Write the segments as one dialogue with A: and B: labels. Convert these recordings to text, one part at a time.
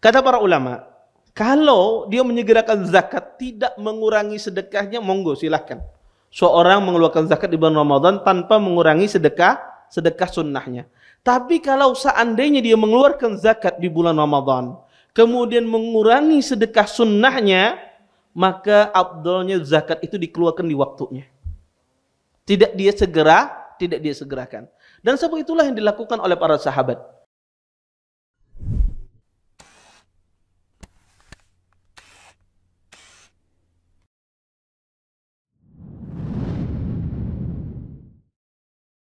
A: Kata para ulama, kalau dia menyegerakan zakat tidak mengurangi sedekahnya, monggo silahkan. Seorang mengeluarkan zakat di bulan Ramadan tanpa mengurangi sedekah sedekah sunnahnya. Tapi kalau seandainya dia mengeluarkan zakat di bulan Ramadan, kemudian mengurangi sedekah sunnahnya, maka abdulnya zakat itu dikeluarkan di waktunya. Tidak dia segera, tidak dia segerakan. Dan sebab itulah yang dilakukan oleh para sahabat.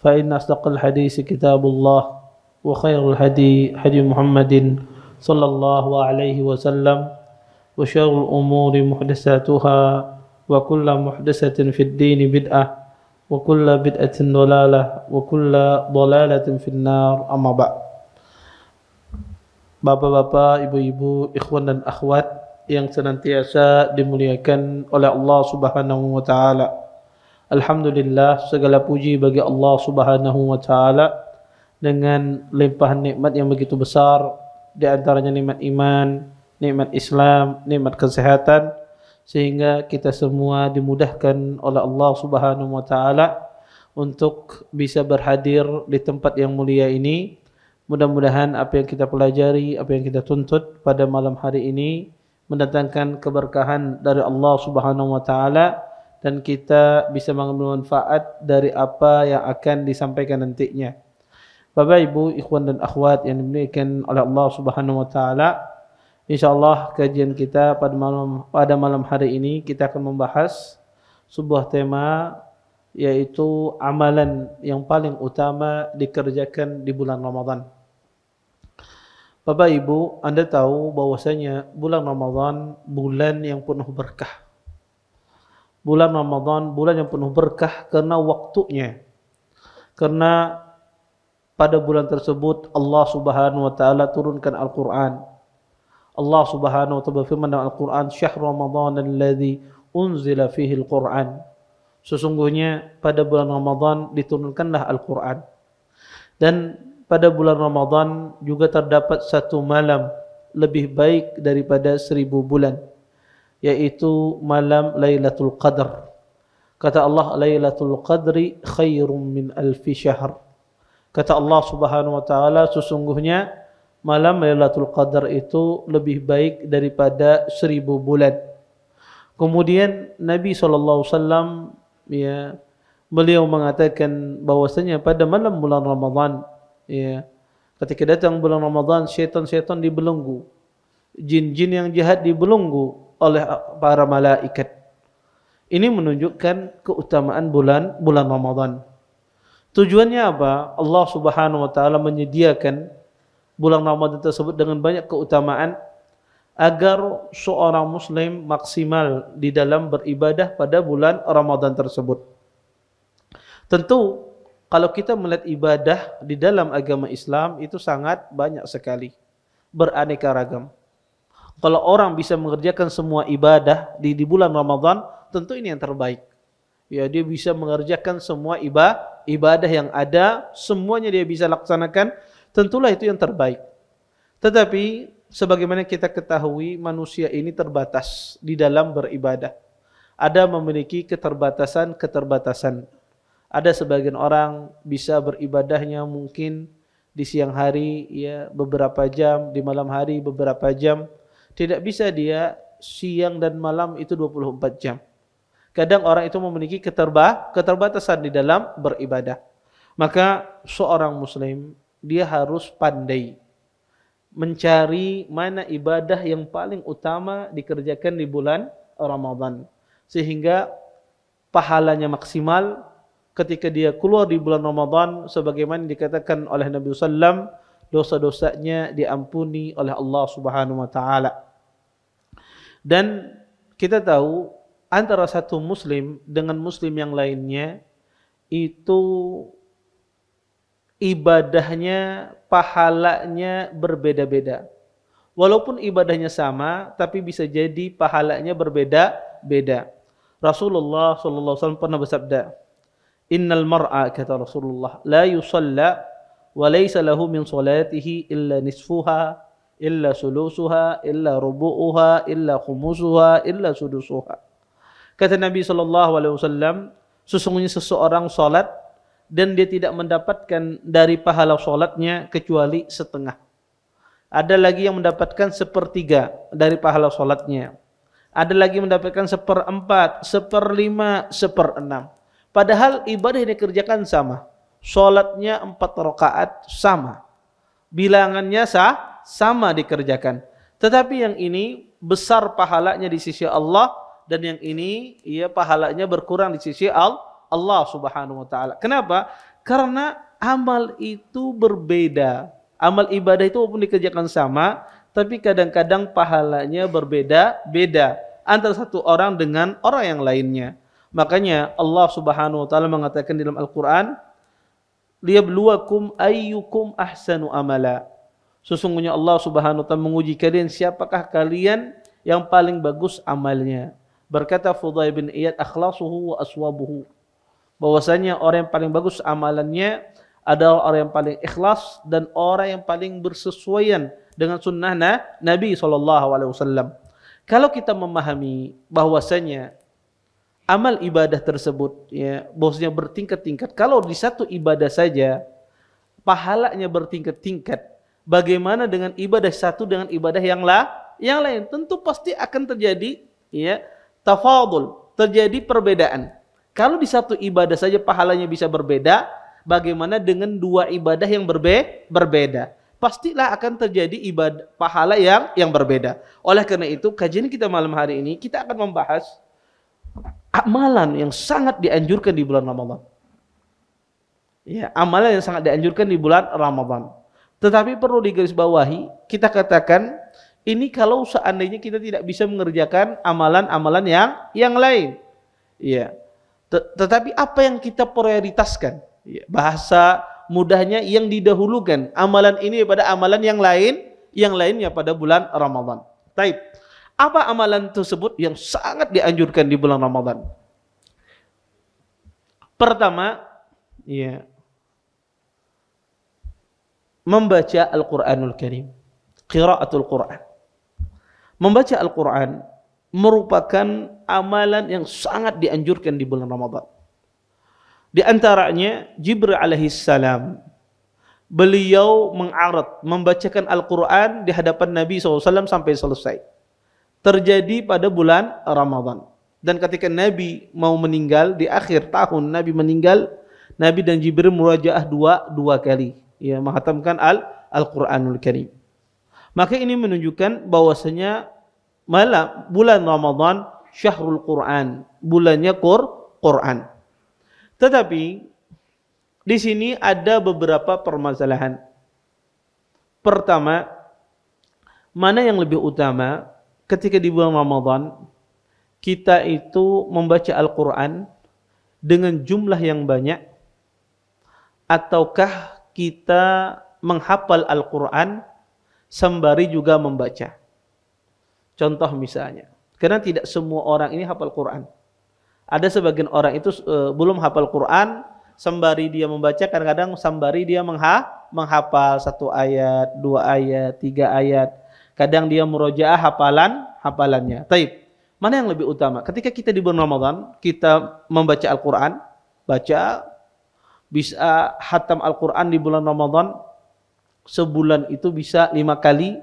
A: فإن أصدق الحديث كتاب الله وخير الهدي هدي محمد صلى الله عليه وسلم وشر الأمور محدثاتها وكل محدثة في الدين بدعة وكل بدعة ضلالة وكل ضلالة في النار أما بعد بابا بابا إبو إبو إخوانا أخوات yang senantiasa dimuliakan oleh Allah Subhanahu wa taala. Alhamdulillah segala puji bagi Allah Subhanahu wa taala dengan limpahan nikmat yang begitu besar di antaranya nikmat iman, nikmat Islam, nikmat kesehatan sehingga kita semua dimudahkan oleh Allah Subhanahu wa taala untuk bisa berhadir di tempat yang mulia ini. Mudah-mudahan apa yang kita pelajari, apa yang kita tuntut pada malam hari ini mendatangkan keberkahan dari Allah Subhanahu wa taala. dan kita bisa mengambil manfaat dari apa yang akan disampaikan nantinya. Bapak Ibu, ikhwan dan akhwat yang dimuliakan oleh Allah Subhanahu wa taala, insyaallah kajian kita pada malam pada malam hari ini kita akan membahas sebuah tema yaitu amalan yang paling utama dikerjakan di bulan Ramadan. Bapak Ibu, Anda tahu bahwasanya bulan Ramadan bulan yang penuh berkah bulan Ramadan, bulan yang penuh berkah kerana waktunya. Kerana pada bulan tersebut Allah Subhanahu wa taala turunkan Al-Qur'an. Allah Subhanahu wa taala firman dalam Al-Qur'an, "Syahr Ramadan alladhi unzila fihi Al-Qur'an." Sesungguhnya pada bulan Ramadan diturunkanlah Al-Qur'an. Dan pada bulan Ramadan juga terdapat satu malam lebih baik daripada seribu bulan. yaitu malam Lailatul Qadar. Kata Allah, Lailatul Qadri khairum min alfi syahr. Kata Allah Subhanahu wa taala, sesungguhnya malam Lailatul Qadar itu lebih baik daripada seribu bulan. Kemudian Nabi saw alaihi ya beliau mengatakan bahwasanya pada malam bulan Ramadan ya ketika datang bulan Ramadan setan-setan dibelenggu jin-jin yang jahat dibelenggu oleh para malaikat. Ini menunjukkan keutamaan bulan bulan Ramadan. Tujuannya apa? Allah Subhanahu wa taala menyediakan bulan Ramadan tersebut dengan banyak keutamaan agar seorang muslim maksimal di dalam beribadah pada bulan Ramadan tersebut. Tentu kalau kita melihat ibadah di dalam agama Islam itu sangat banyak sekali, beraneka ragam. Kalau orang bisa mengerjakan semua ibadah di, di bulan Ramadan, tentu ini yang terbaik. Ya, dia bisa mengerjakan semua ibadah, ibadah yang ada, semuanya dia bisa laksanakan, tentulah itu yang terbaik. Tetapi sebagaimana kita ketahui manusia ini terbatas di dalam beribadah. Ada memiliki keterbatasan-keterbatasan. Ada sebagian orang bisa beribadahnya mungkin di siang hari ya beberapa jam, di malam hari beberapa jam. Tidak bisa dia siang dan malam itu 24 jam. Kadang orang itu memiliki keterba, keterbatasan di dalam beribadah. Maka seorang muslim dia harus pandai mencari mana ibadah yang paling utama dikerjakan di bulan Ramadan sehingga pahalanya maksimal ketika dia keluar di bulan Ramadan sebagaimana dikatakan oleh Nabi sallallahu dosa-dosanya diampuni oleh Allah Subhanahu wa taala. Dan kita tahu antara satu muslim dengan muslim yang lainnya itu ibadahnya, pahalanya berbeda-beda. Walaupun ibadahnya sama, tapi bisa jadi pahalanya berbeda-beda. Rasulullah SAW pernah bersabda, Innal mar'a, kata Rasulullah, la yusalla وليس له من صلاته إلا نصفها إلا سلوسها إلا ربوها إلا خمسها إلا سدسها kata Nabi Shallallahu Alaihi Wasallam sesungguhnya seseorang sholat dan dia tidak mendapatkan dari pahala sholatnya kecuali setengah ada lagi yang mendapatkan sepertiga dari pahala sholatnya ada lagi mendapatkan seperempat seperlima seperenam padahal ibadah yang dikerjakan sama sholatnya empat rakaat sama. Bilangannya sah, sama dikerjakan. Tetapi yang ini besar pahalanya di sisi Allah dan yang ini ia pahalanya berkurang di sisi Allah Subhanahu wa taala. Kenapa? Karena amal itu berbeda. Amal ibadah itu walaupun dikerjakan sama, tapi kadang-kadang pahalanya berbeda-beda antara satu orang dengan orang yang lainnya. Makanya Allah Subhanahu wa taala mengatakan dalam Al-Qur'an, liyabluwakum ayyukum ahsanu amala. Sesungguhnya Allah Subhanahu wa taala menguji kalian siapakah kalian yang paling bagus amalnya. Berkata Fudai bin Iyad akhlasuhu wa aswabuhu. Bahwasanya orang yang paling bagus amalannya adalah orang yang paling ikhlas dan orang yang paling bersesuaian dengan sunnah Nabi saw. Kalau kita memahami bahwasanya amal ibadah tersebut ya bosnya bertingkat-tingkat. Kalau di satu ibadah saja pahalanya bertingkat-tingkat, bagaimana dengan ibadah satu dengan ibadah yang lah yang lain? Tentu pasti akan terjadi ya tafadul, terjadi perbedaan. Kalau di satu ibadah saja pahalanya bisa berbeda, bagaimana dengan dua ibadah yang berbe berbeda? Pastilah akan terjadi ibadah pahala yang yang berbeda. Oleh karena itu, kajian kita malam hari ini kita akan membahas amalan yang sangat dianjurkan di bulan Ramadan. Ya, amalan yang sangat dianjurkan di bulan Ramadan. Tetapi perlu digarisbawahi, kita katakan ini kalau seandainya kita tidak bisa mengerjakan amalan-amalan yang yang lain. Ya. Tetapi apa yang kita prioritaskan? Ya, bahasa mudahnya yang didahulukan amalan ini pada amalan yang lain, yang lainnya pada bulan Ramadan. Taib. Apa amalan tersebut yang sangat dianjurkan di bulan Ramadan? Pertama, ya, membaca Al-Quranul Karim. Qiraatul Quran. Membaca Al-Quran merupakan amalan yang sangat dianjurkan di bulan Ramadan. Di antaranya Jibril alaihissalam beliau mengarat membacakan Al-Quran di hadapan Nabi SAW sampai selesai terjadi pada bulan Ramadan. Dan ketika Nabi mau meninggal di akhir tahun Nabi meninggal, Nabi dan Jibril murajaah dua dua kali, ya menghatamkan al Al-Qur'anul Karim. Maka ini menunjukkan bahwasanya malam bulan Ramadan syahrul Quran, bulannya Qur, Quran. Tetapi di sini ada beberapa permasalahan. Pertama, mana yang lebih utama ketika di bulan Ramadan kita itu membaca Al-Quran dengan jumlah yang banyak ataukah kita menghafal Al-Quran sembari juga membaca. Contoh misalnya, karena tidak semua orang ini hafal Quran. Ada sebagian orang itu e, belum hafal Quran, sembari dia membaca, kadang-kadang sembari dia mengha menghafal satu ayat, dua ayat, tiga ayat. Kadang dia murojaah hafalan, hafalannya. Taib. Mana yang lebih utama? Ketika kita di bulan Ramadan, kita membaca Al-Quran, baca, bisa hatam Al-Quran di bulan Ramadan, sebulan itu bisa lima kali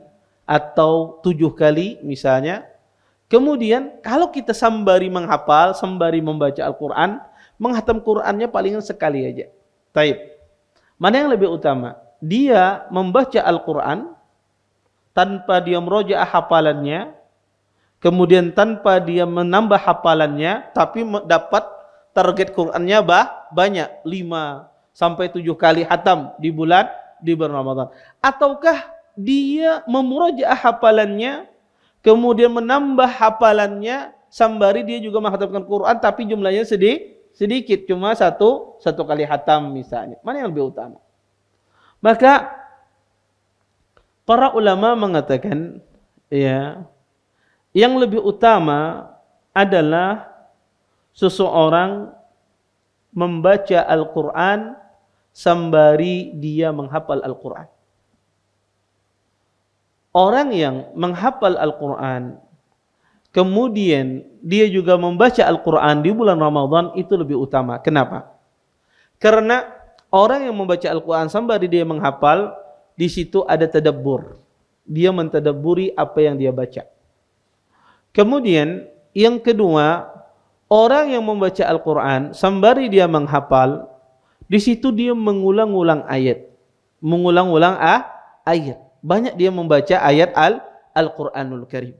A: atau tujuh kali misalnya. Kemudian kalau kita sembari menghafal, sembari membaca Al-Quran, menghatam Qurannya palingan sekali aja. Taib. Mana yang lebih utama? Dia membaca Al-Quran, tanpa dia merojah hafalannya, kemudian tanpa dia menambah hafalannya, tapi dapat target Qur'annya bah, banyak, lima sampai tujuh kali hatam di bulan di bulan Ramadan. Ataukah dia memurojaah hafalannya, kemudian menambah hafalannya, sambari dia juga menghatamkan Quran, tapi jumlahnya sedih, sedikit, cuma satu, satu kali hatam misalnya. Mana yang lebih utama? Maka Para ulama mengatakan ya yang lebih utama adalah seseorang membaca Al-Qur'an sembari dia menghafal Al-Qur'an. Orang yang menghafal Al-Qur'an kemudian dia juga membaca Al-Quran di bulan Ramadan itu lebih utama. Kenapa? Karena orang yang membaca Al-Quran sembari dia menghafal, di situ ada tadabbur. Dia mentadaburi apa yang dia baca. Kemudian yang kedua, orang yang membaca Al-Qur'an sembari dia menghafal, di situ dia mengulang-ulang ayat. Mengulang-ulang ah, ayat. Banyak dia membaca ayat Al Al-Qur'anul Karim.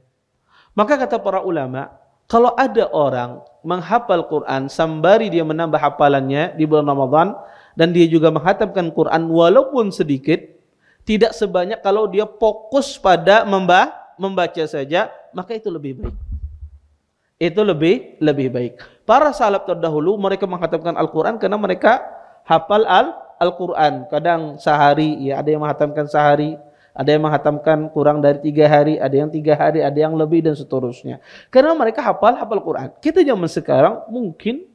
A: Maka kata para ulama, kalau ada orang menghafal Quran sambari dia menambah hafalannya di bulan Ramadan dan dia juga menghatamkan Quran walaupun sedikit, tidak sebanyak kalau dia fokus pada membah, membaca saja, maka itu lebih baik. Itu lebih lebih baik. Para salaf terdahulu mereka menghatamkan Al-Qur'an karena mereka hafal Al-Qur'an. Al Kadang sehari ya, ada yang menghatamkan sehari, ada yang menghatamkan kurang dari tiga hari, ada yang tiga hari, ada yang lebih dan seterusnya. Karena mereka hafal hafal Quran. Kita zaman sekarang mungkin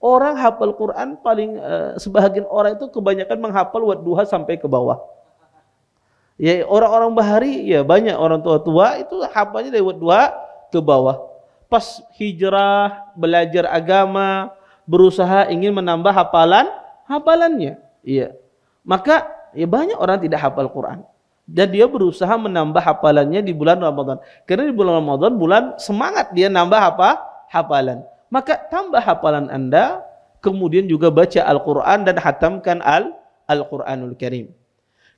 A: orang hafal Quran paling eh, sebagian orang itu kebanyakan menghafal wad sampai ke bawah. Ya orang-orang bahari ya banyak orang tua-tua itu hafalnya dari dua ke bawah. Pas hijrah, belajar agama, berusaha ingin menambah hafalan, hafalannya. Iya. Maka ya banyak orang tidak hafal Quran. Dan dia berusaha menambah hafalannya di bulan Ramadan. Karena di bulan Ramadan bulan semangat dia nambah apa? Hafalan. Maka tambah hafalan Anda, kemudian juga baca Al-Quran dan hatamkan Al-Quranul Karim.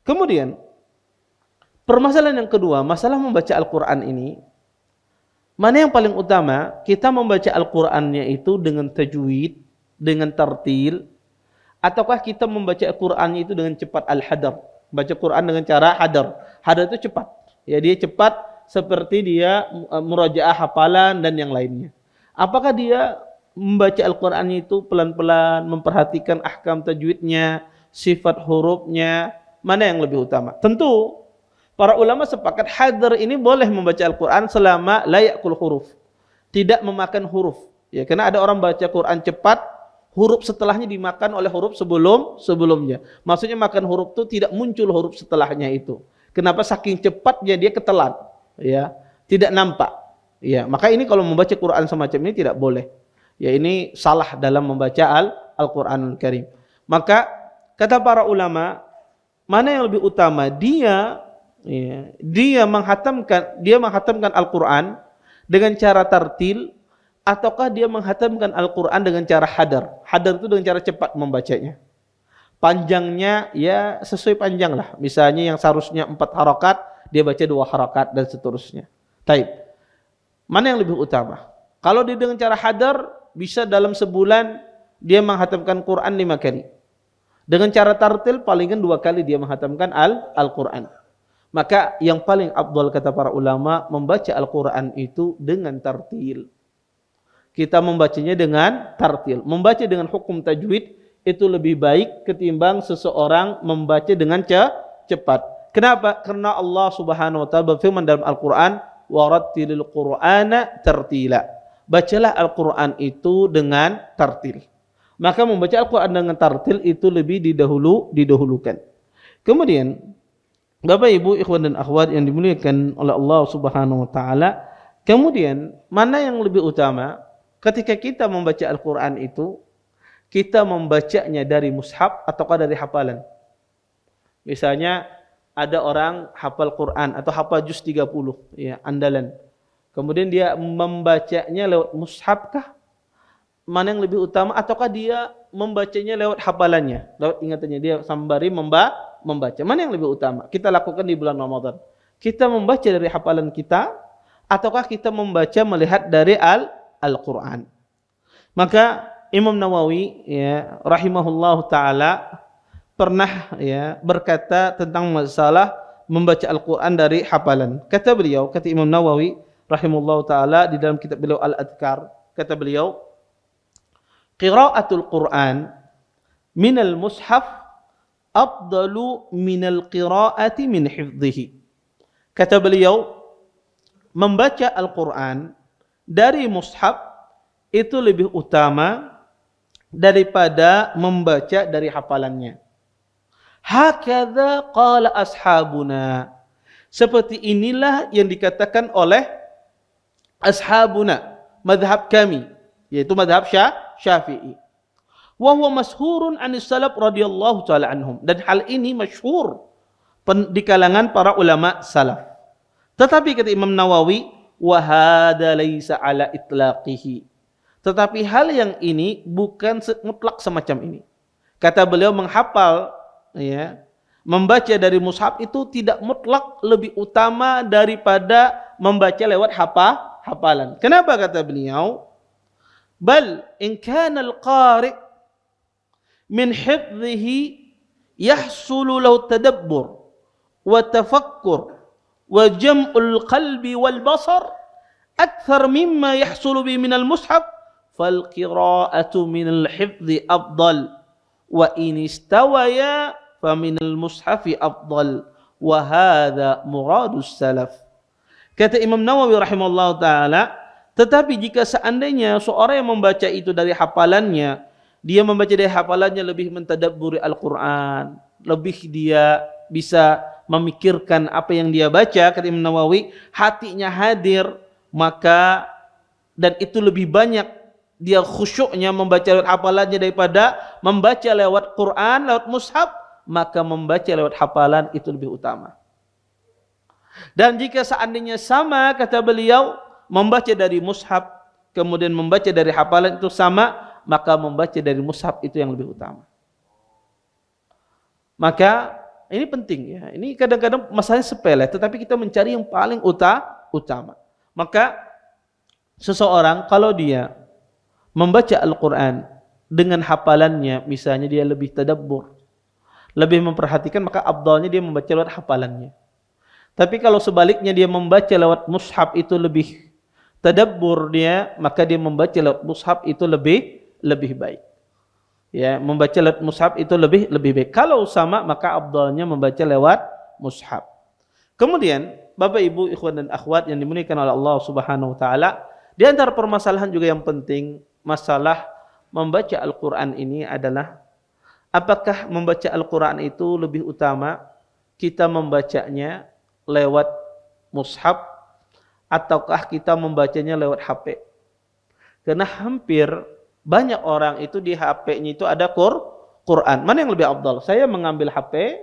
A: Kemudian Permasalahan yang kedua, masalah membaca Al-Quran ini, mana yang paling utama? Kita membaca Al-Qurannya itu dengan tajwid, dengan tartil, ataukah kita membaca al quran itu dengan cepat al-hadar? Baca Quran dengan cara hadar. Hadar itu cepat. Ya dia cepat seperti dia eh, merajaah hafalan dan yang lainnya. Apakah dia membaca al quran itu pelan-pelan, memperhatikan ahkam tajwidnya, sifat hurufnya, mana yang lebih utama? Tentu Para ulama sepakat hadir ini boleh membaca Al-Quran selama layak kul huruf. Tidak memakan huruf. Ya, karena ada orang baca Quran cepat, huruf setelahnya dimakan oleh huruf sebelum sebelumnya. Maksudnya makan huruf itu tidak muncul huruf setelahnya itu. Kenapa saking cepatnya dia ketelan, ya tidak nampak. Ya, maka ini kalau membaca Quran semacam ini tidak boleh. Ya ini salah dalam membaca Al al Karim. Maka kata para ulama, mana yang lebih utama? Dia Ya. Dia menghatamkan dia menghatamkan Al-Qur'an dengan cara tartil ataukah dia menghatamkan Al-Qur'an dengan cara hadar? Hadar itu dengan cara cepat membacanya. Panjangnya ya sesuai panjang lah. Misalnya yang seharusnya empat harokat, dia baca dua harokat dan seterusnya. Taib. Mana yang lebih utama? Kalau dia dengan cara hadar, bisa dalam sebulan dia menghatamkan Quran lima kali. Dengan cara tartil palingan dua kali dia menghatamkan Al-Quran. Al, maka yang paling abdul kata para ulama membaca Al-Quran itu dengan tartil. Kita membacanya dengan tartil. Membaca dengan hukum tajwid itu lebih baik ketimbang seseorang membaca dengan cepat. Kenapa? Karena Allah Subhanahu wa taala berfirman dalam Al-Qur'an, وَرَتِّلِ Qur'ana tartila." Bacalah Al-Qur'an itu dengan tartil. Maka membaca Al-Qur'an dengan tartil itu lebih didahulu didahulukan. Kemudian Bapak Ibu, ikhwan dan akhwat yang dimuliakan oleh Allah Subhanahu wa taala, kemudian mana yang lebih utama ketika kita membaca Al-Qur'an itu kita membacanya dari mushaf ataukah dari hafalan? Misalnya ada orang hafal Quran atau hafal juz 30 ya, andalan. Kemudian dia membacanya lewat mushaf Mana yang lebih utama ataukah dia membacanya lewat hafalannya, lewat ingatannya dia sambari membaca membaca. Mana yang lebih utama? Kita lakukan di bulan Ramadan. Kita membaca dari hafalan kita ataukah kita membaca melihat dari Al Al-Qur'an. Maka Imam Nawawi ya rahimahullah taala pernah ya berkata tentang masalah membaca Al-Qur'an dari hafalan. Kata beliau, kata Imam Nawawi rahimahullah taala di dalam kitab beliau Al-Adkar, kata beliau qiraatul Qur'an minal mushaf afdalu al qiraati min hifdhihi. Kata beliau, membaca Al-Quran dari mushaf itu lebih utama daripada membaca dari hafalannya. Hakadha qala ashabuna. Seperti inilah yang dikatakan oleh ashabuna, madhab kami, yaitu madhab syafi'i wahwa mashurun anis salaf radhiyallahu taala anhum dan hal ini masyhur di kalangan para ulama salaf. Tetapi kata Imam Nawawi wahada laisa ala itlaqihi. Tetapi hal yang ini bukan mutlak semacam ini. Kata beliau menghafal ya, membaca dari mushaf itu tidak mutlak lebih utama daripada membaca lewat hapa hafalan. Kenapa kata beliau? Bal in kana al-qari من حفظه يحصل له التدبر والتفكر وجمع القلب والبصر أكثر مما يحصل به من المصحف فالقراءة من الحفظ أفضل وإن استويا فمن المصحف أفضل وهذا السلف salaf. Kata Imam Nawawi rahimahullah taala, tetapi jika seandainya seorang yang membaca itu dari hafalannya dia membaca dari hafalannya lebih mentadabburi Al-Quran. Lebih dia bisa memikirkan apa yang dia baca, kata Imam Nawawi, hatinya hadir, maka dan itu lebih banyak dia khusyuknya membaca lewat hafalannya daripada membaca lewat Quran, lewat mushaf, maka membaca lewat hafalan itu lebih utama. Dan jika seandainya sama, kata beliau, membaca dari mushaf, kemudian membaca dari hafalan itu sama, maka membaca dari mushaf itu yang lebih utama. Maka ini penting ya. Ini kadang-kadang masalahnya sepele, tetapi kita mencari yang paling uta, utama. Maka seseorang kalau dia membaca Al-Qur'an dengan hafalannya, misalnya dia lebih tadabbur, lebih memperhatikan, maka abdalnya dia membaca lewat hafalannya. Tapi kalau sebaliknya dia membaca lewat mushaf itu lebih tadabbur dia, maka dia membaca lewat mushaf itu lebih lebih baik. Ya, membaca lewat mushaf itu lebih lebih baik. Kalau sama maka abdalnya membaca lewat mushaf. Kemudian Bapak Ibu, ikhwan dan akhwat yang dimuliakan oleh Allah Subhanahu wa taala, di antara permasalahan juga yang penting masalah membaca Al-Qur'an ini adalah apakah membaca Al-Qur'an itu lebih utama kita membacanya lewat mushaf ataukah kita membacanya lewat HP? Karena hampir banyak orang itu di HP-nya itu ada Qur Quran. Mana yang lebih abdal? Saya mengambil HP,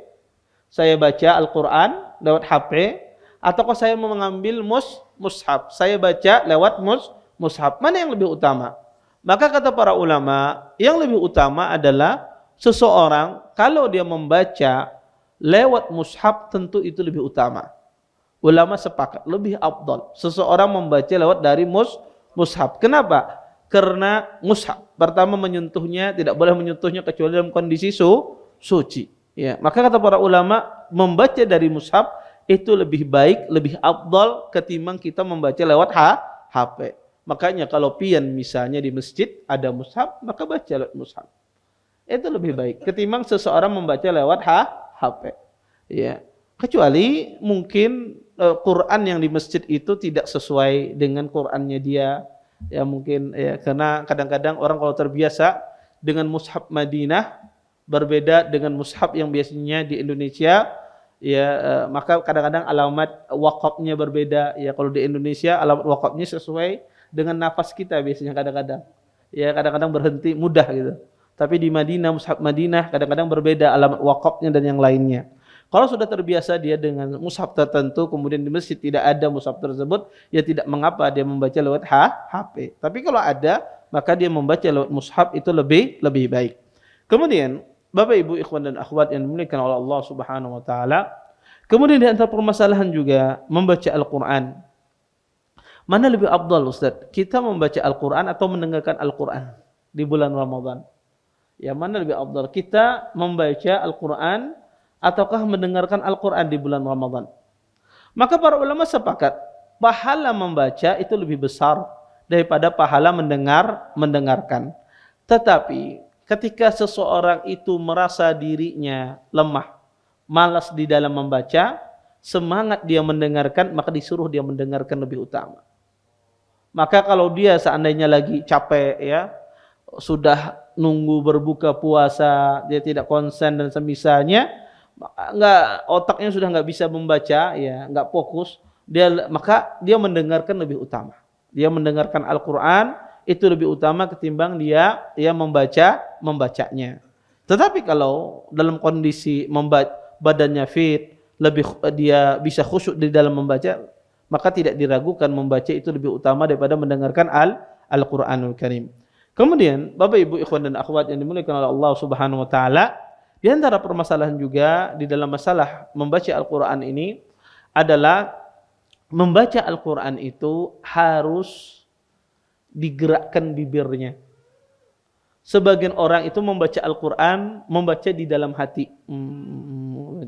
A: saya baca Al-Quran lewat HP, ataukah saya mengambil mus mushab, Saya baca lewat mus mushab. Mana yang lebih utama? Maka kata para ulama, yang lebih utama adalah seseorang kalau dia membaca lewat mushab tentu itu lebih utama. Ulama sepakat lebih abdal seseorang membaca lewat dari mus mushab. Kenapa? karena mushaf. Pertama menyentuhnya tidak boleh menyentuhnya kecuali dalam kondisi su suci. Ya, maka kata para ulama membaca dari mushaf itu lebih baik, lebih abdol ketimbang kita membaca lewat ha, HP. Makanya kalau pian misalnya di masjid ada mushaf, maka baca lewat mushaf. Itu lebih baik ketimbang seseorang membaca lewat ha, HP. Ya. Kecuali mungkin eh, Quran yang di masjid itu tidak sesuai dengan Qurannya dia ya mungkin ya karena kadang-kadang orang kalau terbiasa dengan mushaf Madinah berbeda dengan mushaf yang biasanya di Indonesia ya eh, maka kadang-kadang alamat wakafnya berbeda ya kalau di Indonesia alamat wakafnya sesuai dengan nafas kita biasanya kadang-kadang ya kadang-kadang berhenti mudah gitu tapi di Madinah mushaf Madinah kadang-kadang berbeda alamat wakafnya dan yang lainnya kalau sudah terbiasa dia dengan mushaf tertentu, kemudian di masjid tidak ada mushaf tersebut, ya tidak mengapa dia membaca lewat h, HP. Tapi kalau ada, maka dia membaca lewat mushaf itu lebih lebih baik. Kemudian, Bapak Ibu ikhwan dan akhwat yang dimuliakan oleh Allah Subhanahu wa taala, kemudian di antara permasalahan juga membaca Al-Qur'an. Mana lebih abdal Ustaz? Kita membaca Al-Qur'an atau mendengarkan Al-Qur'an di bulan Ramadan? Ya, mana lebih abdal? Kita membaca Al-Qur'an ataukah mendengarkan Al-Quran di bulan Ramadan. Maka para ulama sepakat pahala membaca itu lebih besar daripada pahala mendengar mendengarkan. Tetapi ketika seseorang itu merasa dirinya lemah, malas di dalam membaca, semangat dia mendengarkan, maka disuruh dia mendengarkan lebih utama. Maka kalau dia seandainya lagi capek ya, sudah nunggu berbuka puasa, dia tidak konsen dan semisalnya, nggak nah. otaknya sudah nggak bisa membaca ya nggak fokus dia maka dia mendengarkan lebih utama dia mendengarkan Al-Quran itu lebih utama ketimbang dia ya membaca membacanya tetapi kalau dalam kondisi membaca badannya fit lebih dia bisa khusyuk di dalam membaca maka tidak diragukan membaca itu lebih utama daripada mendengarkan al Al-Qur'anul Karim. Kemudian Bapak Ibu ikhwan dan akhwat yang dimuliakan oleh Allah Subhanahu wa taala, di antara permasalahan juga di dalam masalah membaca Al-Quran ini adalah membaca Al-Quran itu harus digerakkan bibirnya. Sebagian orang itu membaca Al-Quran, membaca di dalam hati. Hmm,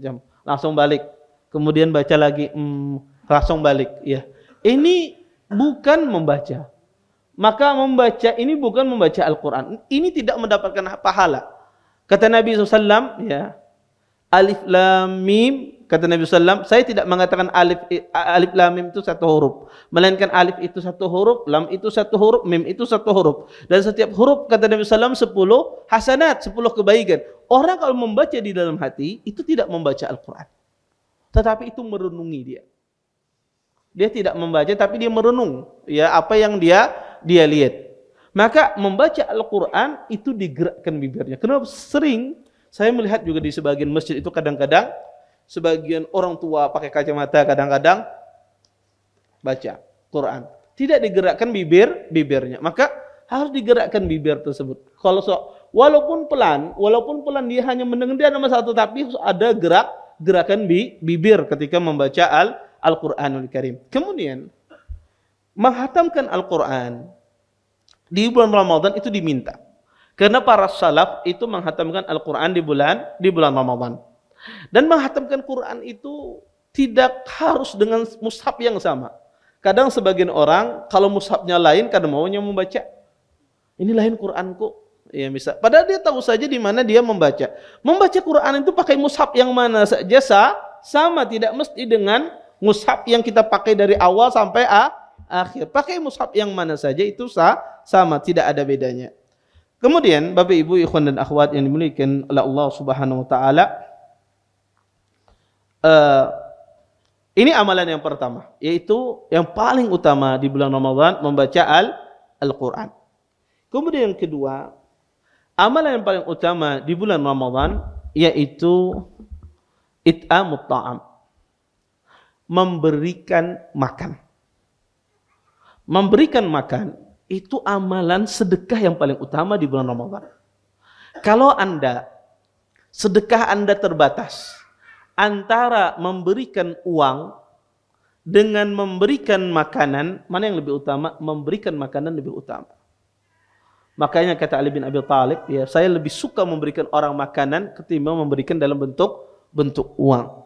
A: langsung balik. Kemudian baca lagi, hmm, langsung balik. Ya. Ini bukan membaca. Maka membaca ini bukan membaca Al-Quran. Ini tidak mendapatkan pahala Kata Nabi SAW, ya, alif lam mim, kata Nabi SAW, saya tidak mengatakan alif, alif lam mim itu satu huruf. Melainkan alif itu satu huruf, lam itu satu huruf, mim itu satu huruf. Dan setiap huruf, kata Nabi SAW, sepuluh hasanat, sepuluh kebaikan. Orang kalau membaca di dalam hati, itu tidak membaca Al-Quran. Tetapi itu merenungi dia. Dia tidak membaca, tapi dia merenung. Ya, apa yang dia dia lihat. Maka membaca Al-Quran itu digerakkan bibirnya. Kenapa sering saya melihat juga di sebagian masjid itu kadang-kadang sebagian orang tua pakai kacamata kadang-kadang baca Quran. Tidak digerakkan bibir bibirnya. Maka harus digerakkan bibir tersebut. Kalau so, walaupun pelan, walaupun pelan dia hanya mendengar dia nama satu tapi ada gerak gerakan bi, bibir ketika membaca Al Al-Qur'anul Karim. Kemudian menghatamkan Al-Qur'an di bulan Ramadan itu diminta. Karena para salaf itu menghatamkan Al-Quran di bulan di bulan Ramadan. Dan menghatamkan Quran itu tidak harus dengan mushaf yang sama. Kadang sebagian orang kalau mushafnya lain kadang maunya membaca ini lain Quranku. Ya bisa. Padahal dia tahu saja di mana dia membaca. Membaca Quran itu pakai mushaf yang mana saja sama tidak mesti dengan mushaf yang kita pakai dari awal sampai akhir. Pakai mushaf yang mana saja itu sah, sama, tidak ada bedanya. Kemudian Bapak Ibu, ikhwan dan akhwat yang dimiliki oleh Allah Subhanahu wa taala uh, ini amalan yang pertama, yaitu yang paling utama di bulan Ramadan membaca Al-Qur'an. Al Kemudian yang kedua, amalan yang paling utama di bulan Ramadan yaitu it'amut ta'am. Memberikan makan. Memberikan makan itu amalan sedekah yang paling utama di bulan Ramadan. Kalau Anda sedekah Anda terbatas antara memberikan uang dengan memberikan makanan, mana yang lebih utama? Memberikan makanan lebih utama. Makanya kata Ali bin Abi Thalib, ya, saya lebih suka memberikan orang makanan ketimbang memberikan dalam bentuk bentuk uang.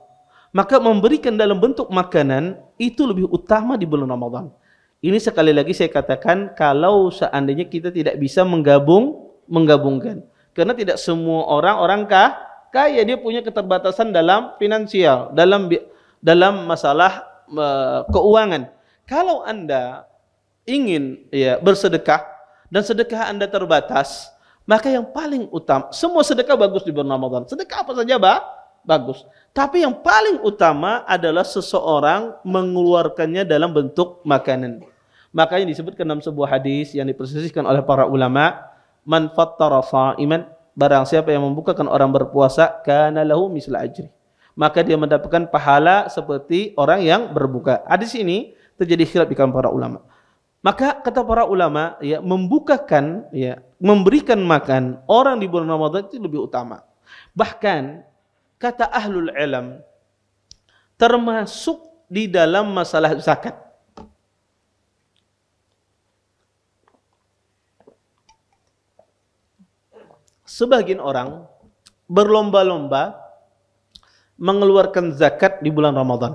A: Maka memberikan dalam bentuk makanan itu lebih utama di bulan Ramadan. Ini sekali lagi saya katakan kalau seandainya kita tidak bisa menggabung menggabungkan. Karena tidak semua orang orang kah kaya dia punya keterbatasan dalam finansial, dalam dalam masalah e, keuangan. Kalau Anda ingin ya bersedekah dan sedekah Anda terbatas, maka yang paling utama semua sedekah bagus di bulan Ramadan. Sedekah apa saja, Pak? Bagus. Tapi yang paling utama adalah seseorang mengeluarkannya dalam bentuk makanan. Makanya disebutkan dalam sebuah hadis yang dipersisihkan oleh para ulama, man fattara iman barang siapa yang membukakan orang berpuasa, kana lahu misla ajri. Maka dia mendapatkan pahala seperti orang yang berbuka. Hadis ini terjadi khilaf di kalangan para ulama. Maka kata para ulama, ya membukakan, ya memberikan makan orang di bulan Ramadan itu lebih utama. Bahkan kata ahlul ilm termasuk di dalam masalah zakat. Sebagian orang berlomba-lomba mengeluarkan zakat di bulan Ramadan.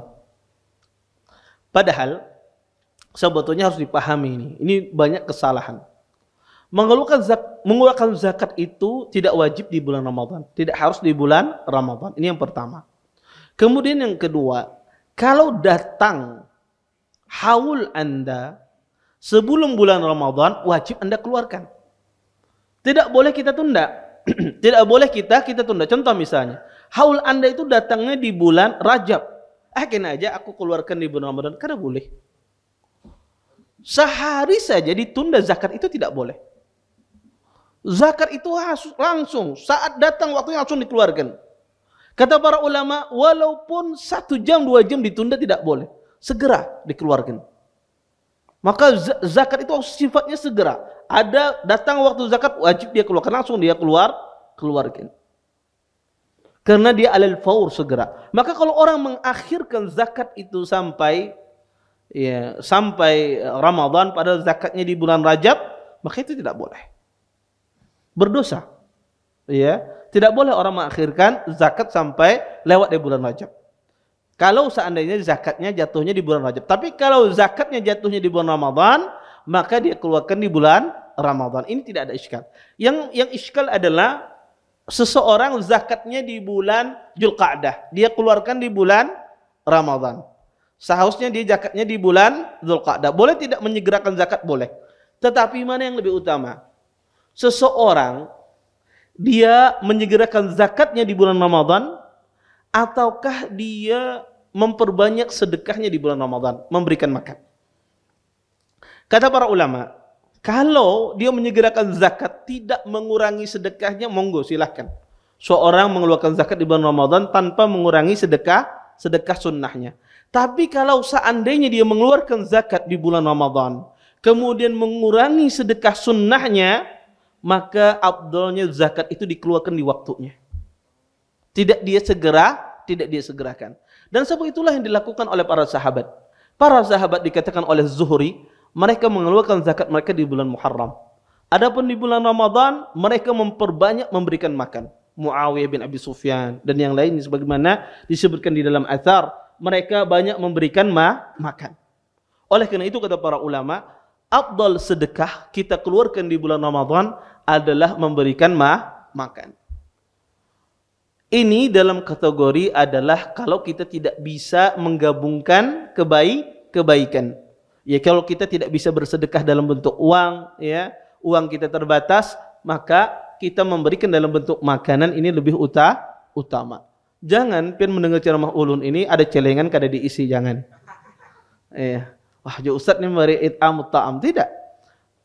A: Padahal sebetulnya harus dipahami ini. Ini banyak kesalahan. Mengeluarkan zakat, mengeluarkan zakat itu tidak wajib di bulan Ramadan, tidak harus di bulan Ramadan. Ini yang pertama. Kemudian yang kedua, kalau datang haul Anda sebelum bulan Ramadan, wajib Anda keluarkan. Tidak boleh kita tunda. tidak boleh kita kita tunda. Contoh misalnya, haul Anda itu datangnya di bulan Rajab. Ah, kena aja aku keluarkan di bulan Ramadan karena boleh. Sehari saja ditunda zakat itu tidak boleh. Zakat itu langsung saat datang waktunya langsung dikeluarkan. Kata para ulama, walaupun satu jam dua jam ditunda tidak boleh, segera dikeluarkan. Maka zakat itu sifatnya segera. Ada datang waktu zakat wajib dia keluarkan langsung dia keluar keluarkan. Karena dia alil faur segera. Maka kalau orang mengakhirkan zakat itu sampai ya sampai Ramadan pada zakatnya di bulan Rajab, maka itu tidak boleh berdosa. Ya, tidak boleh orang mengakhirkan zakat sampai lewat di bulan Rajab. Kalau seandainya zakatnya jatuhnya di bulan Rajab, tapi kalau zakatnya jatuhnya di bulan Ramadan, maka dia keluarkan di bulan Ramadan. Ini tidak ada iskal. Yang yang iskal adalah seseorang zakatnya di bulan Julkaadah, dia keluarkan di bulan Ramadan. Seharusnya dia zakatnya di bulan Zulqa'dah. Boleh tidak menyegerakan zakat? Boleh. Tetapi mana yang lebih utama? seseorang dia menyegerakan zakatnya di bulan Ramadan ataukah dia memperbanyak sedekahnya di bulan Ramadan, memberikan makan. Kata para ulama, kalau dia menyegerakan zakat tidak mengurangi sedekahnya, monggo silahkan. Seorang mengeluarkan zakat di bulan Ramadan tanpa mengurangi sedekah sedekah sunnahnya. Tapi kalau seandainya dia mengeluarkan zakat di bulan Ramadan, kemudian mengurangi sedekah sunnahnya, maka abdolnya zakat itu dikeluarkan di waktunya. Tidak dia segera, tidak dia segerakan. Dan sebab itulah yang dilakukan oleh para sahabat. Para sahabat dikatakan oleh Zuhri, mereka mengeluarkan zakat mereka di bulan Muharram. Adapun di bulan Ramadan, mereka memperbanyak memberikan makan. Muawiyah bin Abi Sufyan dan yang lain sebagaimana disebutkan di dalam athar, mereka banyak memberikan ma makan. Oleh karena itu kata para ulama, afdal sedekah kita keluarkan di bulan Ramadan adalah memberikan ma makan. Ini dalam kategori adalah kalau kita tidak bisa menggabungkan kebaik kebaikan. Ya kalau kita tidak bisa bersedekah dalam bentuk uang, ya uang kita terbatas, maka kita memberikan dalam bentuk makanan ini lebih uta, utama. Jangan pian mendengar ceramah ulun ini ada celengan kada diisi jangan. Iya. Ya. Wah, jauh ustaz ini mari it'am ta'am tidak.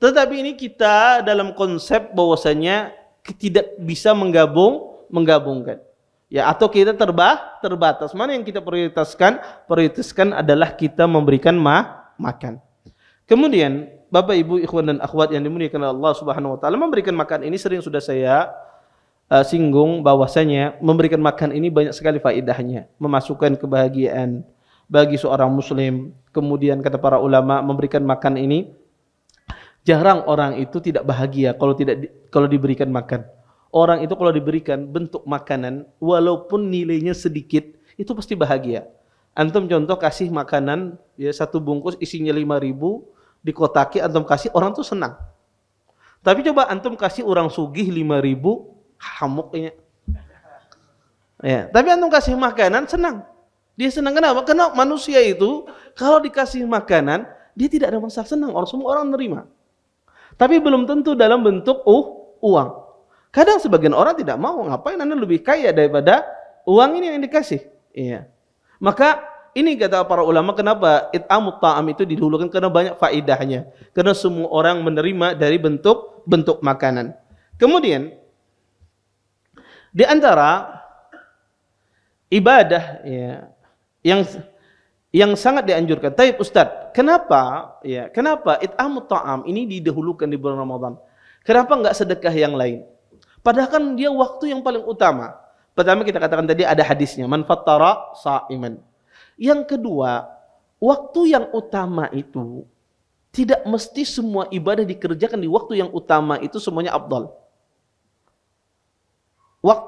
A: Tetapi ini kita dalam konsep bahwasanya tidak bisa menggabung menggabungkan. Ya, atau kita terba, terbatas. Mana yang kita prioritaskan? Prioritaskan adalah kita memberikan ma, makan. Kemudian Bapak Ibu ikhwan dan akhwat yang dimuliakan Allah Subhanahu wa taala memberikan makan ini sering sudah saya uh, singgung bahwasanya memberikan makan ini banyak sekali faedahnya, memasukkan kebahagiaan bagi seorang muslim. Kemudian kata para ulama memberikan makan ini Jarang orang itu tidak bahagia kalau tidak di, kalau diberikan makan. Orang itu kalau diberikan bentuk makanan walaupun nilainya sedikit itu pasti bahagia. Antum contoh kasih makanan ya satu bungkus isinya lima 5000 dikotaki antum kasih orang tuh senang. Tapi coba antum kasih orang sugih ribu hamuknya. Ya, tapi antum kasih makanan senang. Dia senang kenapa? Karena manusia itu kalau dikasih makanan dia tidak ada masalah senang. Orang semua orang nerima. Tapi belum tentu dalam bentuk uh, uang. Kadang sebagian orang tidak mau, ngapain Anda lebih kaya daripada uang ini yang dikasih. Iya. Maka ini kata para ulama kenapa it'amut ta'am itu didahulukan karena banyak faidahnya. Karena semua orang menerima dari bentuk bentuk makanan. Kemudian di antara ibadah ya, yang yang sangat dianjurkan. Tapi Ustaz, kenapa ya kenapa itamu ta'am ini didahulukan di bulan Ramadan? Kenapa enggak sedekah yang lain? Padahal kan dia waktu yang paling utama. Pertama kita katakan tadi ada hadisnya, man fattara sa'iman. Yang kedua, waktu yang utama itu tidak mesti semua ibadah dikerjakan di waktu yang utama itu semuanya abdal.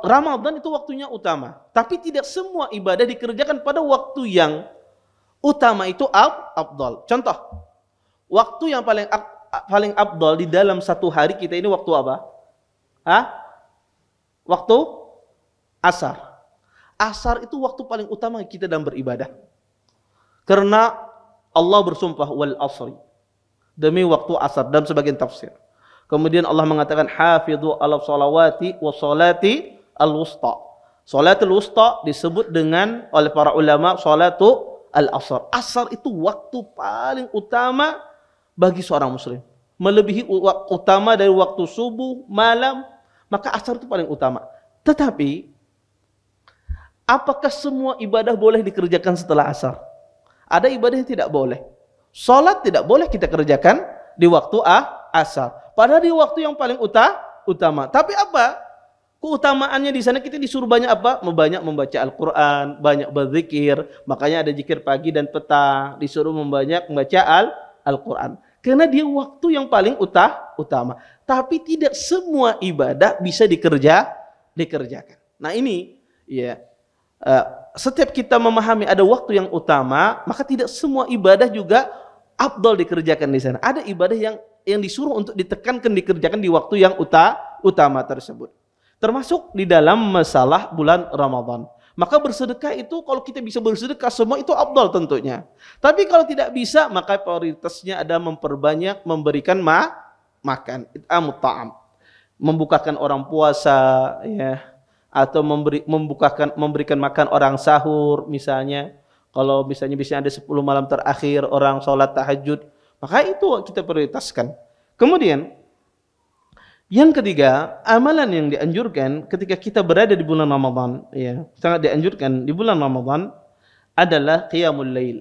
A: Ramadan itu waktunya utama, tapi tidak semua ibadah dikerjakan pada waktu yang utama itu ab, abdol. Contoh, waktu yang paling ab, paling abdol di dalam satu hari kita ini waktu apa? Hah? Waktu asar. Asar itu waktu paling utama kita dalam beribadah. Karena Allah bersumpah wal asri. Demi waktu asar dalam sebagian tafsir. Kemudian Allah mengatakan hafidhu ala salawati wa salati al-wusta. Salat al-wusta disebut dengan oleh para ulama salatu al-asar. Asar itu waktu paling utama bagi seorang muslim. Melebihi utama dari waktu subuh, malam, maka asar itu paling utama. Tetapi apakah semua ibadah boleh dikerjakan setelah asar? Ada ibadah yang tidak boleh. Salat tidak boleh kita kerjakan di waktu ah, asar. Padahal di waktu yang paling uta, utama. Tapi apa? Keutamaannya di sana kita disuruh banyak apa? Membanyak membaca Al-Quran, banyak berzikir. Makanya ada zikir pagi dan petang. Disuruh membanyak membaca Al-Quran. Karena dia waktu yang paling utah, utama. Tapi tidak semua ibadah bisa dikerja, dikerjakan. Nah ini ya uh, setiap kita memahami ada waktu yang utama, maka tidak semua ibadah juga abdol dikerjakan di sana. Ada ibadah yang yang disuruh untuk ditekankan dikerjakan di waktu yang uta, utama tersebut. Termasuk di dalam masalah bulan Ramadan. Maka bersedekah itu kalau kita bisa bersedekah semua itu abdol tentunya. Tapi kalau tidak bisa maka prioritasnya ada memperbanyak memberikan ma makan amut ta'am. Membukakan orang puasa ya atau memberi membukakan memberikan makan orang sahur misalnya. Kalau misalnya bisa ada 10 malam terakhir orang sholat tahajud, maka itu kita prioritaskan. Kemudian yang ketiga, amalan yang dianjurkan ketika kita berada di bulan Ramadan, ya, sangat dianjurkan di bulan Ramadan adalah qiyamul lail.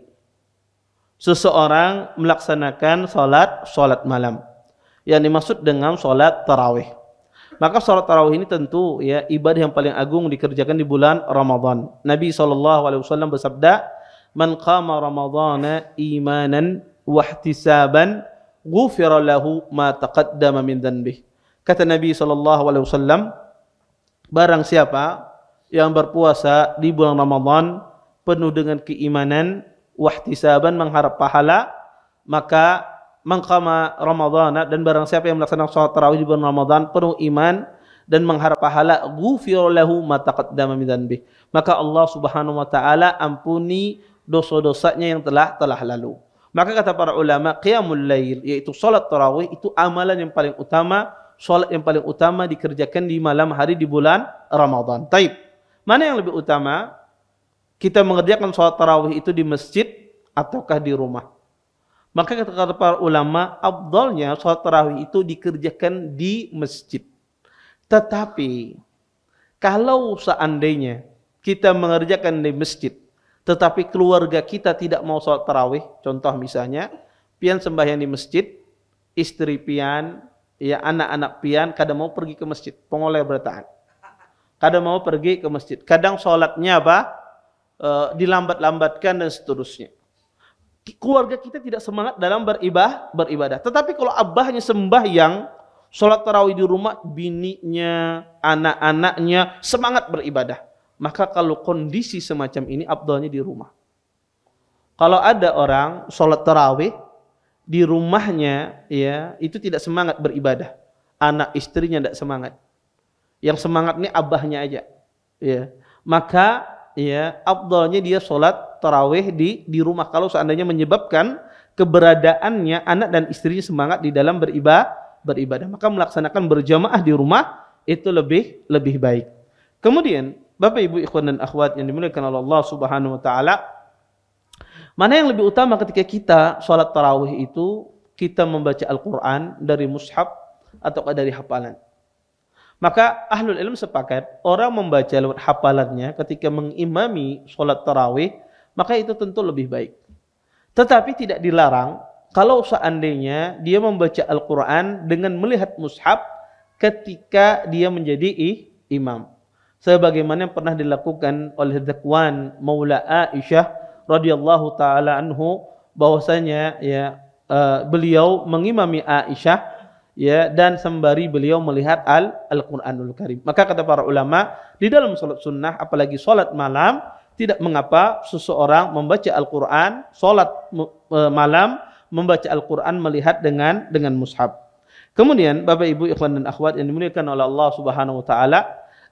A: Seseorang melaksanakan salat salat malam. Yang dimaksud dengan salat tarawih. Maka salat tarawih ini tentu ya ibadah yang paling agung dikerjakan di bulan Ramadan. Nabi SAW bersabda, "Man qama Ramadhana imanan wa ghufira lahu ma taqaddama min dhanbihi." Kata Nabi SAW, barang siapa yang berpuasa di bulan Ramadan penuh dengan keimanan, wahtisaban mengharap pahala, maka mengkama Ramadan dan barang siapa yang melaksanakan sholat tarawih di bulan Ramadan penuh iman dan mengharap pahala ghufir lahu ma taqaddama min maka Allah Subhanahu wa taala ampuni dosa-dosanya yang telah telah lalu maka kata para ulama qiyamul lail yaitu salat tarawih itu amalan yang paling utama sholat yang paling utama dikerjakan di malam hari di bulan Ramadan. Taib. Mana yang lebih utama? Kita mengerjakan sholat tarawih itu di masjid ataukah di rumah? Maka kata para ulama, abdolnya sholat tarawih itu dikerjakan di masjid. Tetapi, kalau seandainya kita mengerjakan di masjid, tetapi keluarga kita tidak mau sholat tarawih, contoh misalnya, pian sembahyang di masjid, istri pian Iya anak-anak pian kadang mau pergi ke masjid, pengoleh bertahan. Kadang mau pergi ke masjid, kadang sholatnya apa? E, dilambat-lambatkan dan seterusnya. Keluarga kita tidak semangat dalam beribadah beribadah. Tetapi kalau abahnya sembah yang sholat tarawih di rumah, bininya, anak-anaknya semangat beribadah. Maka kalau kondisi semacam ini, abdahnya di rumah. Kalau ada orang sholat tarawih, di rumahnya ya itu tidak semangat beribadah. Anak istrinya tidak semangat. Yang semangat ini abahnya aja. Ya. Maka ya abdolnya dia sholat taraweh di di rumah kalau seandainya menyebabkan keberadaannya anak dan istrinya semangat di dalam beribadah beribadah maka melaksanakan berjamaah di rumah itu lebih lebih baik kemudian Bapak Ibu ikhwan dan akhwat yang dimuliakan oleh Allah Subhanahu wa taala Mana yang lebih utama ketika kita sholat tarawih itu kita membaca Al-Quran dari mushaf atau dari hafalan? Maka ahlul ilm sepakat orang membaca lewat hafalannya ketika mengimami sholat tarawih maka itu tentu lebih baik. Tetapi tidak dilarang kalau seandainya dia membaca Al-Quran dengan melihat mushaf ketika dia menjadi imam. Sebagaimana yang pernah dilakukan oleh Zakwan Maula Aisyah radhiyallahu taala anhu bahwasanya ya uh, beliau mengimami Aisyah ya dan sembari beliau melihat al Al-Qur'anul Karim. Maka kata para ulama, di dalam salat sunnah apalagi salat malam tidak mengapa seseorang membaca Al-Qur'an, salat uh, eh, malam membaca Al-Qur'an melihat dengan dengan mushaf. Kemudian Bapak Ibu ikhwan dan akhwat yang dimuliakan oleh Allah Subhanahu wa taala,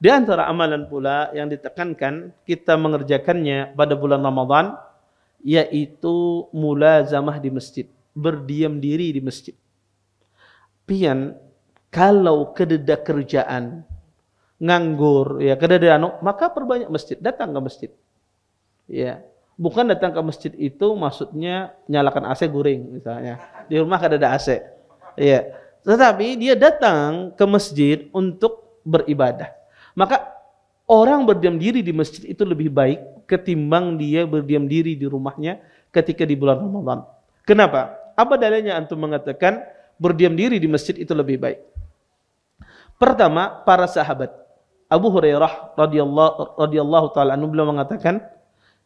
A: di antara amalan pula yang ditekankan kita mengerjakannya pada bulan Ramadan yaitu mula mulazamah di masjid, berdiam diri di masjid. Pian kalau kededa kerjaan nganggur ya kededa anu maka perbanyak masjid, datang ke masjid. Ya, bukan datang ke masjid itu maksudnya nyalakan AC guring misalnya. Di rumah kededa AC. Ya. Tetapi dia datang ke masjid untuk beribadah maka orang berdiam diri di masjid itu lebih baik ketimbang dia berdiam diri di rumahnya ketika di bulan Ramadan. Kenapa? Apa dalilnya antum mengatakan berdiam diri di masjid itu lebih baik? Pertama, para sahabat. Abu Hurairah radhiyallahu radhiyallahu taala anhu beliau mengatakan,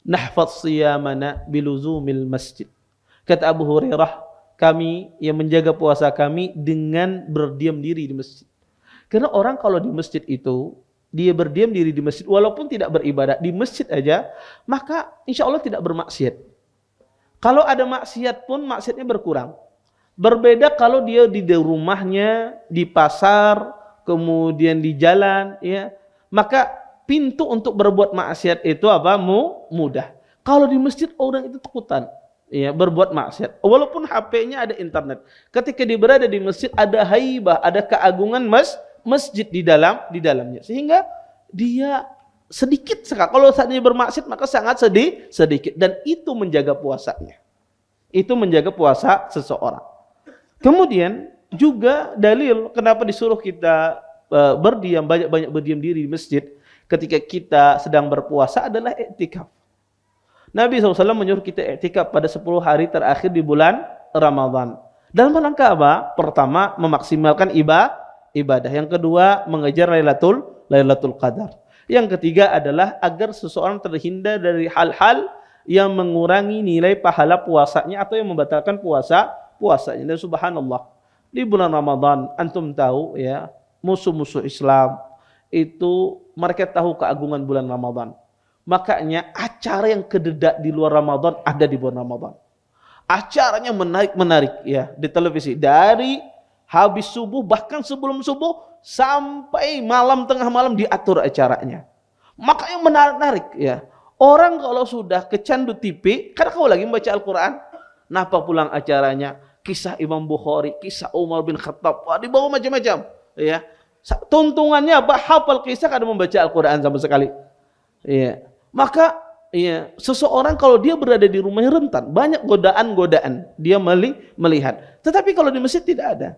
A: "Nahfaz siyamana biluzumil masjid." Kata Abu Hurairah, kami yang menjaga puasa kami dengan berdiam diri di masjid. Karena orang kalau di masjid itu dia berdiam diri di masjid walaupun tidak beribadah di masjid aja maka insya Allah tidak bermaksiat kalau ada maksiat pun maksiatnya berkurang berbeda kalau dia di rumahnya di pasar kemudian di jalan ya maka pintu untuk berbuat maksiat itu apa mu mudah kalau di masjid orang itu takutan ya berbuat maksiat walaupun HP-nya ada internet ketika dia berada di masjid ada haibah ada keagungan masjid masjid di dalam di dalamnya sehingga dia sedikit sekali kalau saat saatnya bermaksud maka sangat sedih sedikit dan itu menjaga puasanya itu menjaga puasa seseorang kemudian juga dalil kenapa disuruh kita e, berdiam banyak-banyak berdiam diri di masjid ketika kita sedang berpuasa adalah etika. Nabi SAW menyuruh kita etika pada 10 hari terakhir di bulan Ramadhan. Dalam rangka apa? Pertama, memaksimalkan ibadah ibadah. Yang kedua, mengejar Lailatul Lailatul Qadar. Yang ketiga adalah agar seseorang terhindar dari hal-hal yang mengurangi nilai pahala puasanya atau yang membatalkan puasa puasanya. Dan subhanallah, di bulan Ramadan antum tahu ya, musuh-musuh Islam itu mereka tahu keagungan bulan Ramadan. Makanya acara yang kededak di luar Ramadan ada di bulan Ramadan. Acaranya menarik-menarik ya di televisi dari habis subuh, bahkan sebelum subuh, sampai malam tengah malam diatur acaranya. Maka yang menarik ya, orang kalau sudah kecandu TV, karena kau lagi membaca Al-Quran, napa pulang acaranya, kisah Imam Bukhari, kisah Umar bin Khattab, wah dibawa macam-macam. Ya, tuntungannya apa? Hafal kisah karena membaca Al-Quran sama sekali. Ya, maka Iya, seseorang kalau dia berada di rumahnya rentan, banyak godaan-godaan dia melihat. Tetapi kalau di masjid tidak ada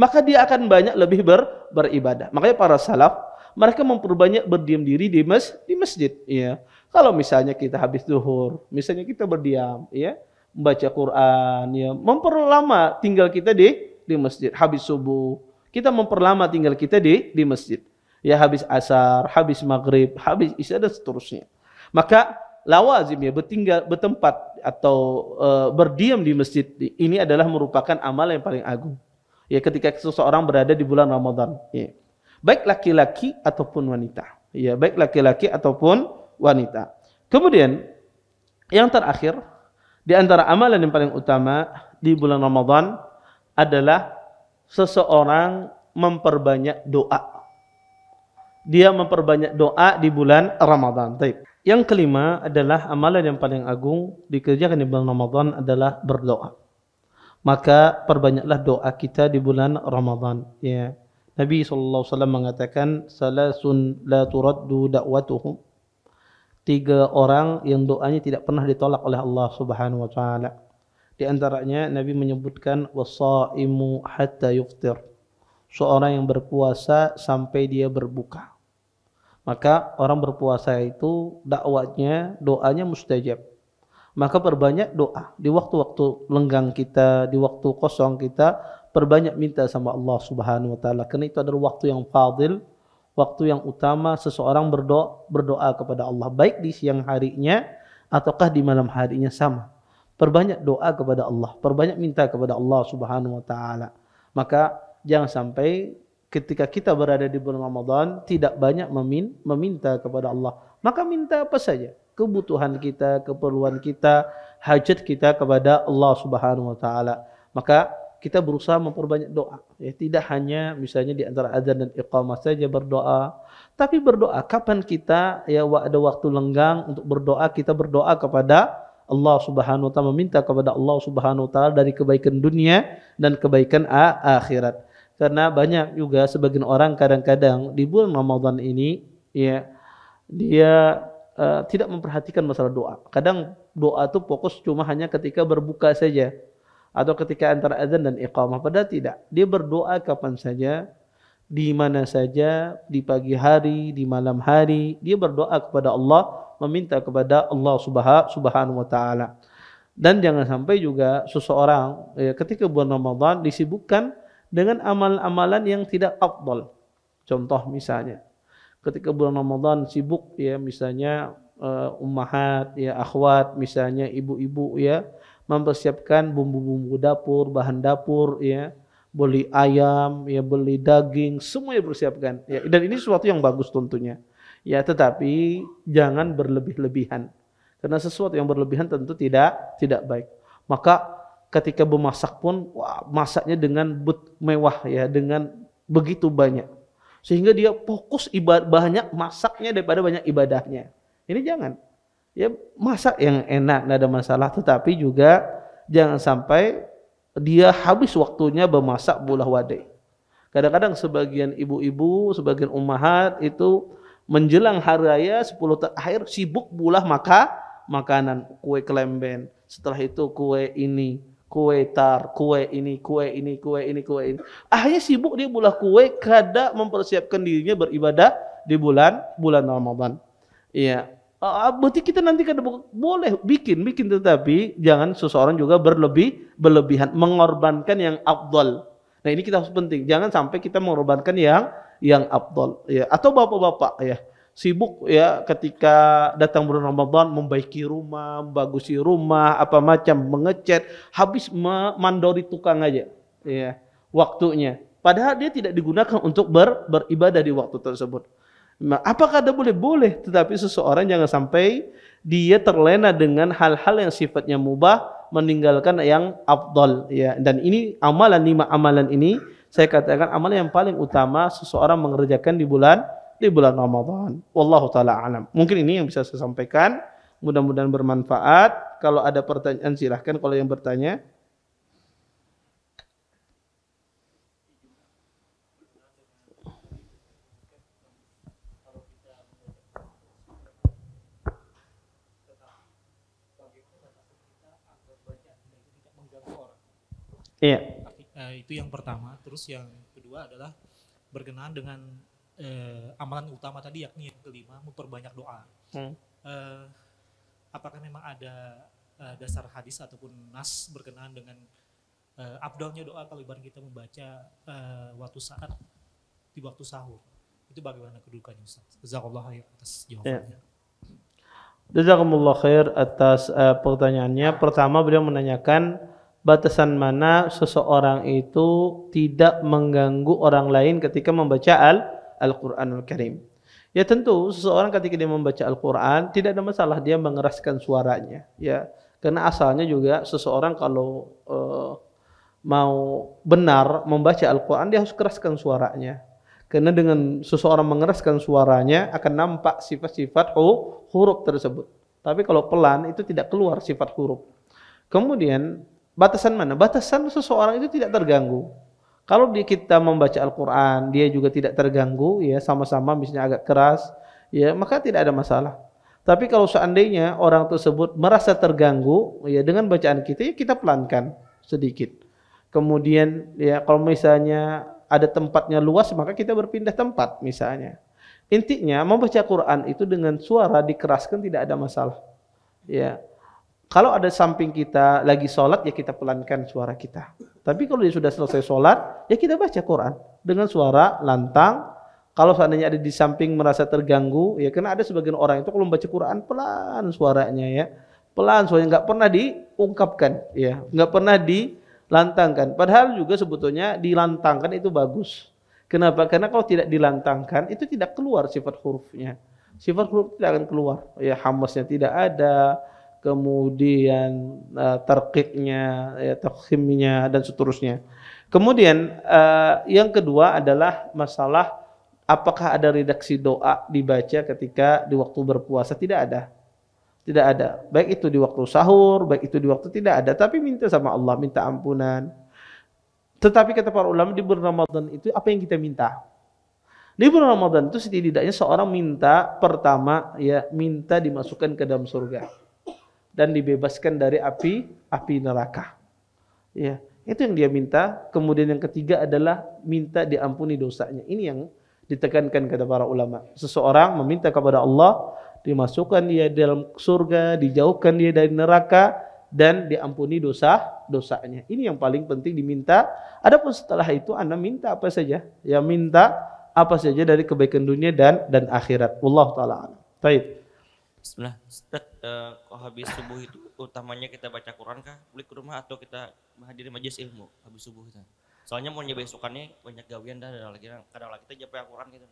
A: maka dia akan banyak lebih ber, beribadah. Makanya para salaf mereka memperbanyak berdiam diri di mas di masjid ya. Kalau misalnya kita habis zuhur, misalnya kita berdiam ya, membaca Quran ya, memperlama tinggal kita di di masjid habis subuh. Kita memperlama tinggal kita di di masjid. Ya habis asar, habis maghrib, habis isya dan seterusnya. Maka lawazim ya bertinggal bertempat atau uh, berdiam di masjid ini adalah merupakan amal yang paling agung ya ketika seseorang berada di bulan Ramadan ya. baik laki-laki ataupun wanita ya baik laki-laki ataupun wanita kemudian yang terakhir di antara amalan yang paling utama di bulan Ramadan adalah seseorang memperbanyak doa dia memperbanyak doa di bulan Ramadan Taip. yang kelima adalah amalan yang paling agung dikerjakan di bulan Ramadan adalah berdoa maka perbanyaklah doa kita di bulan Ramadan ya Nabi SAW alaihi wasallam mengatakan salasun la turaddu da'watuhum tiga orang yang doanya tidak pernah ditolak oleh Allah Subhanahu wa taala di antaranya Nabi menyebutkan wasaimu hatta yuftir seorang yang berpuasa sampai dia berbuka maka orang berpuasa itu dakwatnya doanya mustajab maka perbanyak doa di waktu-waktu lenggang kita, di waktu kosong kita, perbanyak minta sama Allah Subhanahu wa taala karena itu adalah waktu yang fadil, waktu yang utama seseorang berdoa berdoa kepada Allah baik di siang harinya ataukah di malam harinya sama. Perbanyak doa kepada Allah, perbanyak minta kepada Allah Subhanahu wa taala. Maka jangan sampai ketika kita berada di bulan Ramadan tidak banyak meminta kepada Allah. Maka minta apa saja kebutuhan kita, keperluan kita, hajat kita kepada Allah Subhanahu wa taala. Maka kita berusaha memperbanyak doa. Ya, tidak hanya misalnya di antara azan dan iqamah saja berdoa, tapi berdoa kapan kita ya ada waktu lenggang untuk berdoa, kita berdoa kepada Allah Subhanahu wa taala meminta kepada Allah Subhanahu wa taala dari kebaikan dunia dan kebaikan akhirat. Karena banyak juga sebagian orang kadang-kadang di bulan Ramadan ini ya dia Eh, tidak memperhatikan masalah doa. Kadang doa itu fokus cuma hanya ketika berbuka saja atau ketika antara azan dan iqamah pada tidak. Dia berdoa kapan saja, di mana saja, di pagi hari, di malam hari, dia berdoa kepada Allah, meminta kepada Allah Subhanahu wa taala. Dan jangan sampai juga seseorang ya, ketika bulan Ramadan disibukkan dengan amal-amalan yang tidak afdal. Contoh misalnya, ketika bulan Ramadan sibuk ya misalnya uh, ummahat ya akhwat misalnya ibu-ibu ya mempersiapkan bumbu-bumbu dapur, bahan dapur ya, beli ayam, ya beli daging, semuanya persiapkan ya. Dan ini sesuatu yang bagus tentunya. Ya, tetapi jangan berlebih-lebihan. Karena sesuatu yang berlebihan tentu tidak tidak baik. Maka ketika memasak pun wah, masaknya dengan but mewah ya, dengan begitu banyak. Sehingga dia fokus ibadah, banyak masaknya daripada banyak ibadahnya. Ini jangan. Ya masak yang enak, tidak ada masalah. Tetapi juga jangan sampai dia habis waktunya bermasak bulah wade Kadang-kadang sebagian ibu-ibu, sebagian umahat itu menjelang hari raya 10 terakhir sibuk bulah maka makanan kue kelemben. Setelah itu kue ini, kue tar, kue ini, kue ini, kue ini, kue ini. Akhirnya sibuk dia bulah kue kada mempersiapkan dirinya beribadah di bulan bulan Ramadan. Iya. berarti kita nanti kada boleh bikin bikin tetapi jangan seseorang juga berlebih berlebihan mengorbankan yang abdul. Nah, ini kita harus penting. Jangan sampai kita mengorbankan yang yang abdul. ya atau bapak-bapak ya sibuk ya ketika datang bulan Ramadan membaiki rumah, membagusi rumah, apa macam mengecat, habis mandori tukang aja ya waktunya. Padahal dia tidak digunakan untuk ber, beribadah di waktu tersebut. Nah, apakah ada boleh? Boleh, tetapi seseorang jangan sampai dia terlena dengan hal-hal yang sifatnya mubah, meninggalkan yang afdol ya. Dan ini amalan lima amalan ini saya katakan amalan yang paling utama seseorang mengerjakan di bulan di bulan Ramadan. Wallahu taala alam. Mungkin ini yang bisa saya sampaikan. Mudah-mudahan bermanfaat. Kalau ada pertanyaan silahkan kalau yang bertanya. Iya. Eh, itu yang pertama. Terus yang kedua adalah berkenaan dengan eh, amalan utama tadi yakni yang kelima memperbanyak doa. Hmm. Eh, apakah memang ada eh, dasar hadis ataupun nas berkenaan dengan eh, abdalnya doa kalau ibarat kita membaca
B: eh, waktu saat
A: di waktu sahur? Itu bagaimana kedudukannya Ustaz? Jazakallah khair atas jawabannya. Yeah. Jazakumullah khair atas uh, pertanyaannya. Pertama beliau menanyakan batasan mana seseorang itu tidak mengganggu orang lain ketika membaca al Al-Quranul Karim. Ya tentu seseorang ketika dia membaca Al-Quran tidak ada masalah dia mengeraskan suaranya. Ya karena asalnya juga seseorang kalau uh, mau benar membaca Al-Quran dia harus keraskan suaranya. Karena dengan seseorang mengeraskan suaranya akan nampak sifat-sifat huruf tersebut. Tapi kalau pelan itu tidak keluar sifat huruf. Kemudian batasan mana? Batasan seseorang itu tidak terganggu. Kalau di kita membaca Al-Qur'an, dia juga tidak terganggu ya, sama-sama misalnya agak keras, ya maka tidak ada masalah. Tapi kalau seandainya orang tersebut merasa terganggu ya dengan bacaan kita, ya kita pelankan sedikit. Kemudian ya kalau misalnya ada tempatnya luas maka kita berpindah tempat misalnya. Intinya membaca Quran itu dengan suara dikeraskan tidak ada masalah. Ya, kalau ada samping kita lagi sholat, ya kita pelankan suara kita. Tapi kalau dia sudah selesai sholat, ya kita baca Quran dengan suara lantang. Kalau seandainya ada di samping merasa terganggu, ya karena ada sebagian orang itu kalau membaca Quran pelan suaranya ya. Pelan suaranya, nggak pernah diungkapkan ya. Nggak pernah dilantangkan. Padahal juga sebetulnya dilantangkan itu bagus. Kenapa? Karena kalau tidak dilantangkan, itu tidak keluar sifat hurufnya. Sifat huruf tidak akan keluar. Ya hamasnya tidak ada, kemudian uh, eh, terkiknya, ya, terkhimnya dan seterusnya. Kemudian uh, yang kedua adalah masalah apakah ada redaksi doa dibaca ketika di waktu berpuasa? Tidak ada. Tidak ada. Baik itu di waktu sahur, baik itu di waktu tidak ada. Tapi minta sama Allah, minta ampunan. Tetapi kata para ulama di bulan Ramadan itu apa yang kita minta? Di bulan Ramadan itu setidaknya seorang minta pertama ya minta dimasukkan ke dalam surga dan dibebaskan dari api api neraka. Ya, itu yang dia minta. Kemudian yang ketiga adalah minta diampuni dosanya. Ini yang ditekankan kepada para ulama. Seseorang meminta kepada Allah dimasukkan dia dalam surga, dijauhkan dia dari neraka dan diampuni dosa dosanya. Ini yang paling penting diminta. Adapun setelah itu Anda minta apa saja? Ya minta apa saja dari kebaikan dunia dan dan akhirat. Allah taala. Baik. Bismillah uh, habis subuh itu utamanya kita baca Quran kah beli ke rumah atau kita menghadiri majelis ilmu habis subuh itu. soalnya mau besokannya banyak gawian dah ada lagi kadang lagi kita Al Quran gitu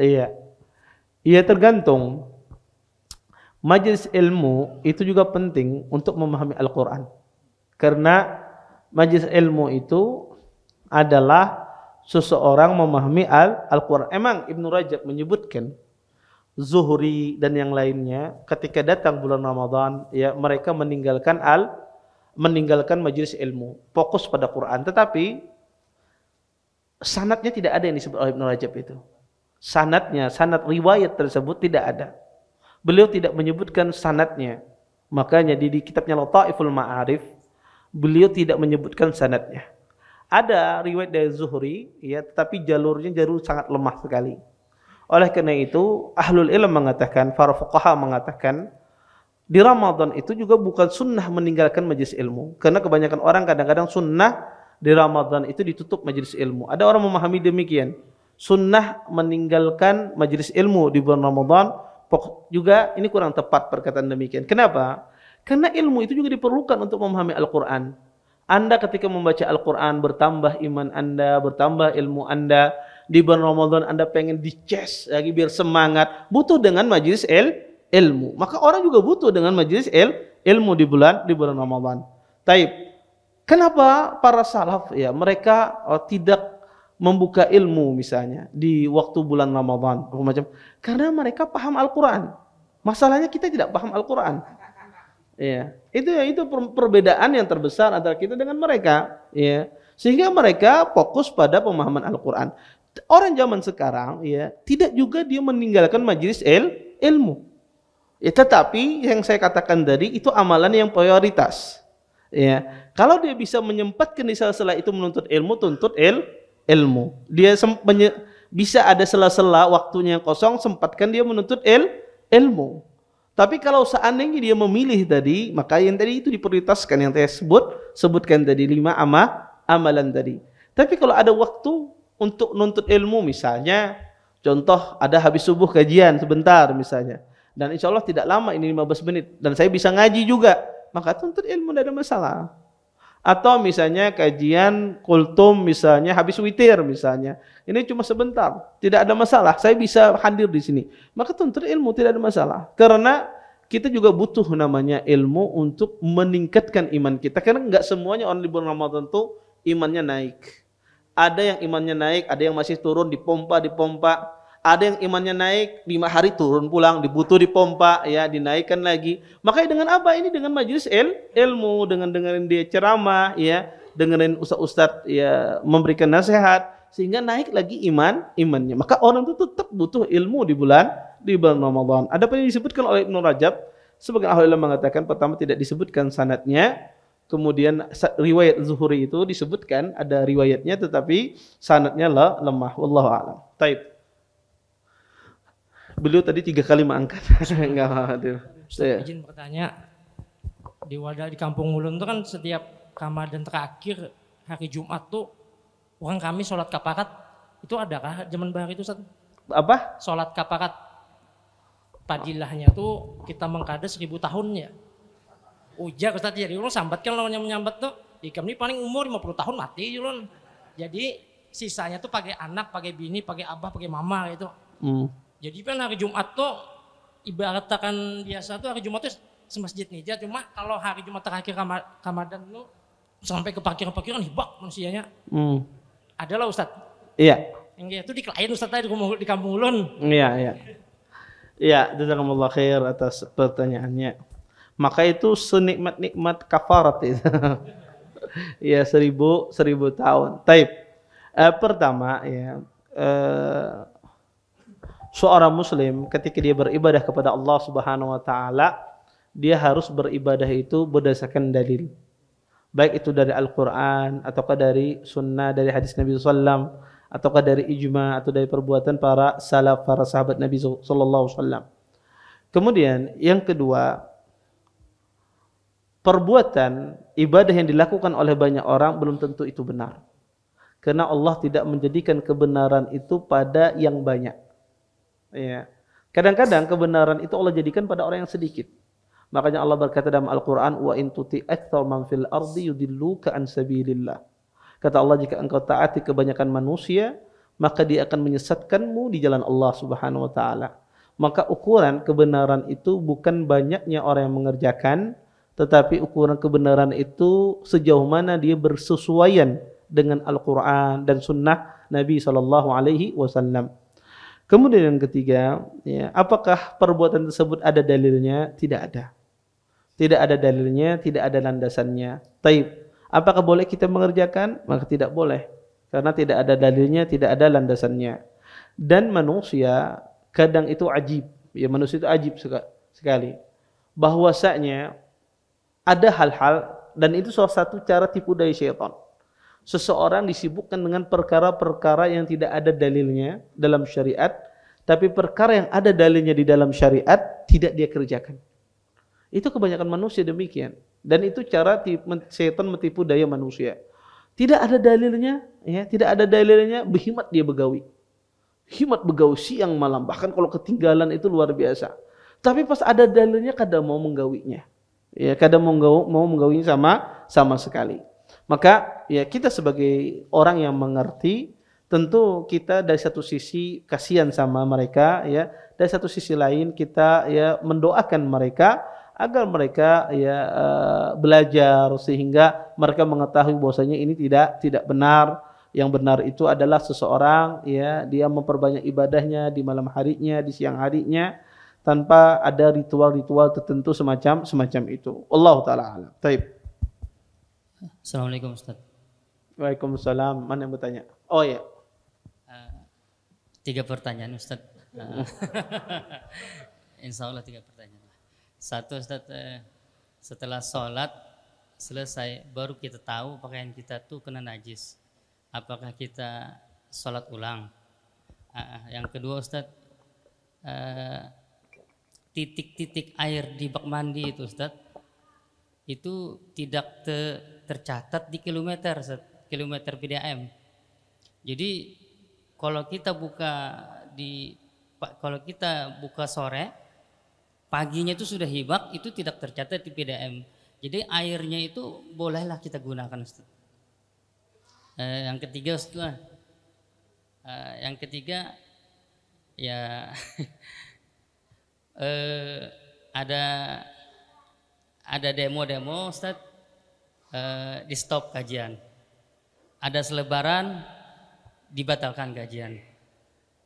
A: iya iya tergantung majelis ilmu itu juga penting untuk memahami Al-Quran karena majelis ilmu itu adalah seseorang memahami Al-Quran. Emang Ibnu Rajab menyebutkan Zuhri dan yang lainnya ketika datang bulan Ramadan ya mereka meninggalkan al meninggalkan majelis ilmu fokus pada Quran tetapi sanatnya tidak ada yang disebut oleh Ibnu Rajab itu sanatnya sanat riwayat tersebut tidak ada beliau tidak menyebutkan sanatnya makanya di, di kitabnya Lataiful Ma'arif beliau tidak menyebutkan sanatnya ada riwayat dari Zuhri ya tetapi jalurnya jalur sangat lemah sekali oleh karena itu, ahlul ilm mengatakan, para fuqaha mengatakan, di Ramadan itu juga bukan sunnah meninggalkan majlis ilmu. Karena kebanyakan orang kadang-kadang sunnah di Ramadan itu ditutup majlis ilmu. Ada orang memahami demikian. Sunnah meninggalkan majlis ilmu di bulan Ramadan juga ini kurang tepat perkataan demikian. Kenapa? Karena ilmu itu juga diperlukan untuk memahami Al-Quran. Anda ketika membaca Al-Quran bertambah iman Anda, bertambah ilmu Anda, di bulan Ramadan Anda pengen dices lagi biar semangat, butuh dengan majelis el ilmu. Maka orang juga butuh dengan majelis el ilmu di bulan di bulan Ramadan. Taib. Kenapa para salaf ya mereka oh, tidak membuka ilmu misalnya di waktu bulan Ramadan macam karena mereka paham Al-Qur'an. Masalahnya kita tidak paham Al-Qur'an. Ya, itu itu perbedaan yang terbesar antara kita dengan mereka, ya. Sehingga mereka fokus pada pemahaman Al-Qur'an orang zaman sekarang ya tidak juga dia meninggalkan majelis il, ilmu. Ya tetapi yang saya katakan tadi itu amalan yang prioritas. Ya, kalau dia bisa menyempatkan di sela-sela itu menuntut ilmu, tuntut il, ilmu. Dia bisa ada sela-sela waktunya yang kosong, sempatkan dia menuntut il, ilmu. Tapi kalau seandainya dia memilih tadi, maka yang tadi itu diprioritaskan yang saya sebut sebutkan tadi lima ama amalan tadi. Tapi kalau ada waktu untuk nuntut ilmu misalnya contoh ada habis subuh kajian sebentar misalnya dan insya Allah tidak lama ini 15 menit dan saya bisa ngaji juga maka tuntut ilmu tidak ada masalah atau misalnya kajian kultum misalnya habis witir misalnya ini cuma sebentar tidak ada masalah saya bisa hadir di sini maka tuntut ilmu tidak ada masalah karena kita juga butuh namanya ilmu untuk meningkatkan iman kita karena nggak semuanya orang libur Ramadan tuh imannya naik ada yang imannya naik, ada yang masih turun, dipompa, dipompa. Ada yang imannya naik, lima hari turun pulang, dibutuh dipompa, ya dinaikkan lagi. Makanya dengan apa ini? Dengan majelis il, ilmu, dengan dengerin dia ceramah, ya dengerin ustadz-ustadz ya memberikan nasihat sehingga naik lagi iman imannya maka orang itu tetap butuh ilmu di bulan di bulan Ramadan ada yang disebutkan oleh Ibnu Rajab sebagai ahli ulama mengatakan pertama tidak disebutkan sanatnya Kemudian riwayat Zuhuri itu disebutkan ada riwayatnya tetapi sanatnya lah lemah. Wallahu a'lam. Taib. Beliau tadi tiga kali mengangkat. Enggak ada. Saya izin bertanya.
B: Di wadah di Kampung Ulun itu kan setiap Ramadan terakhir hari Jumat tuh orang kami sholat kaparat itu adakah zaman bangkit itu Ustaz? Apa? Sholat kaparat padilahnya tuh kita mengkada seribu tahunnya. Ujak Ustaz jadi ulun sambat kan lawannya menyambat tuh. Ikam ini paling umur 50 tahun mati ulun. Jadi sisanya tuh pakai anak, pakai bini, pakai abah, pakai mama gitu. Hmm. Jadi kan hari Jumat tuh kan biasa tuh hari Jumat tuh semasjid nija cuma kalau hari Jumat terakhir Ramadan lu sampai ke parkiran-parkiran hibak manusianya. Hmm. Adalah Ustaz. Iya. Yang itu di klien Ustaz tadi di kampung ulun. Iya, iya.
A: Iya, jazakumullah khair atas pertanyaannya maka itu senikmat-nikmat kafarat itu. ya seribu seribu tahun. Taib. Eh, pertama ya eh, seorang muslim ketika dia beribadah kepada Allah Subhanahu wa taala dia harus beribadah itu berdasarkan dalil. Baik itu dari Al-Qur'an ataukah dari sunnah dari hadis Nabi sallallahu ataukah dari ijma atau dari perbuatan para salaf para sahabat Nabi sallallahu alaihi Kemudian yang kedua perbuatan ibadah yang dilakukan oleh banyak orang belum tentu itu benar. Karena Allah tidak menjadikan kebenaran itu pada yang banyak. Ya. Kadang-kadang kebenaran itu Allah jadikan pada orang yang sedikit. Makanya Allah berkata dalam Al-Qur'an wa in tuti man fil ardi yudilluka an sabilillah. Kata Allah jika engkau taati kebanyakan manusia, maka dia akan menyesatkanmu di jalan Allah Subhanahu wa taala. Maka ukuran kebenaran itu bukan banyaknya orang yang mengerjakan, tetapi ukuran kebenaran itu sejauh mana dia bersesuaian dengan Al-Quran dan Sunnah Nabi Shallallahu Alaihi Wasallam. Kemudian yang ketiga, ya, apakah perbuatan tersebut ada dalilnya? Tidak ada. Tidak ada dalilnya, tidak ada landasannya. Taib. Apakah boleh kita mengerjakan? Maka tidak boleh. Karena tidak ada dalilnya, tidak ada landasannya. Dan manusia kadang itu ajib. Ya manusia itu ajib sekali. Bahwasanya ada hal-hal dan itu salah satu cara tipu daya syaitan. Seseorang disibukkan dengan perkara-perkara yang tidak ada dalilnya dalam syariat, tapi perkara yang ada dalilnya di dalam syariat tidak dia kerjakan. Itu kebanyakan manusia demikian. Dan itu cara setan menipu daya manusia. Tidak ada dalilnya, ya, tidak ada dalilnya, berhimat dia begawi. Himat begawi siang malam, bahkan kalau ketinggalan itu luar biasa. Tapi pas ada dalilnya kadang mau menggawinya ya kadang mau menggaung, mau sama sama sekali. Maka ya kita sebagai orang yang mengerti tentu kita dari satu sisi kasihan sama mereka ya, dari satu sisi lain kita ya mendoakan mereka agar mereka ya uh, belajar sehingga mereka mengetahui bahwasanya ini tidak tidak benar. Yang benar itu adalah seseorang ya dia memperbanyak ibadahnya di malam harinya, di siang harinya tanpa ada ritual-ritual tertentu semacam semacam itu. Allah taala alam. Taib.
B: Assalamualaikum Ustaz.
A: Waalaikumsalam. Mana yang bertanya? Oh ya. Uh, tiga
B: pertanyaan Ustaz. Eh, uh, Insya Allah tiga pertanyaan. Satu Ustaz, uh, setelah sholat selesai baru kita tahu pakaian kita tuh kena najis. Apakah kita sholat ulang? Uh, yang kedua Ustaz, uh, titik-titik air di bak mandi itu Ustaz itu tidak te, tercatat di kilometer Ustaz, kilometer PDAM. Jadi kalau kita buka di kalau kita buka sore paginya itu sudah hibak itu tidak tercatat di PDAM Jadi airnya itu bolehlah kita gunakan Ustaz. Eh, yang ketiga Ustaz. Eh, yang ketiga ya eh, ada ada demo-demo Ustaz eh, di stop kajian. Ada selebaran dibatalkan kajian.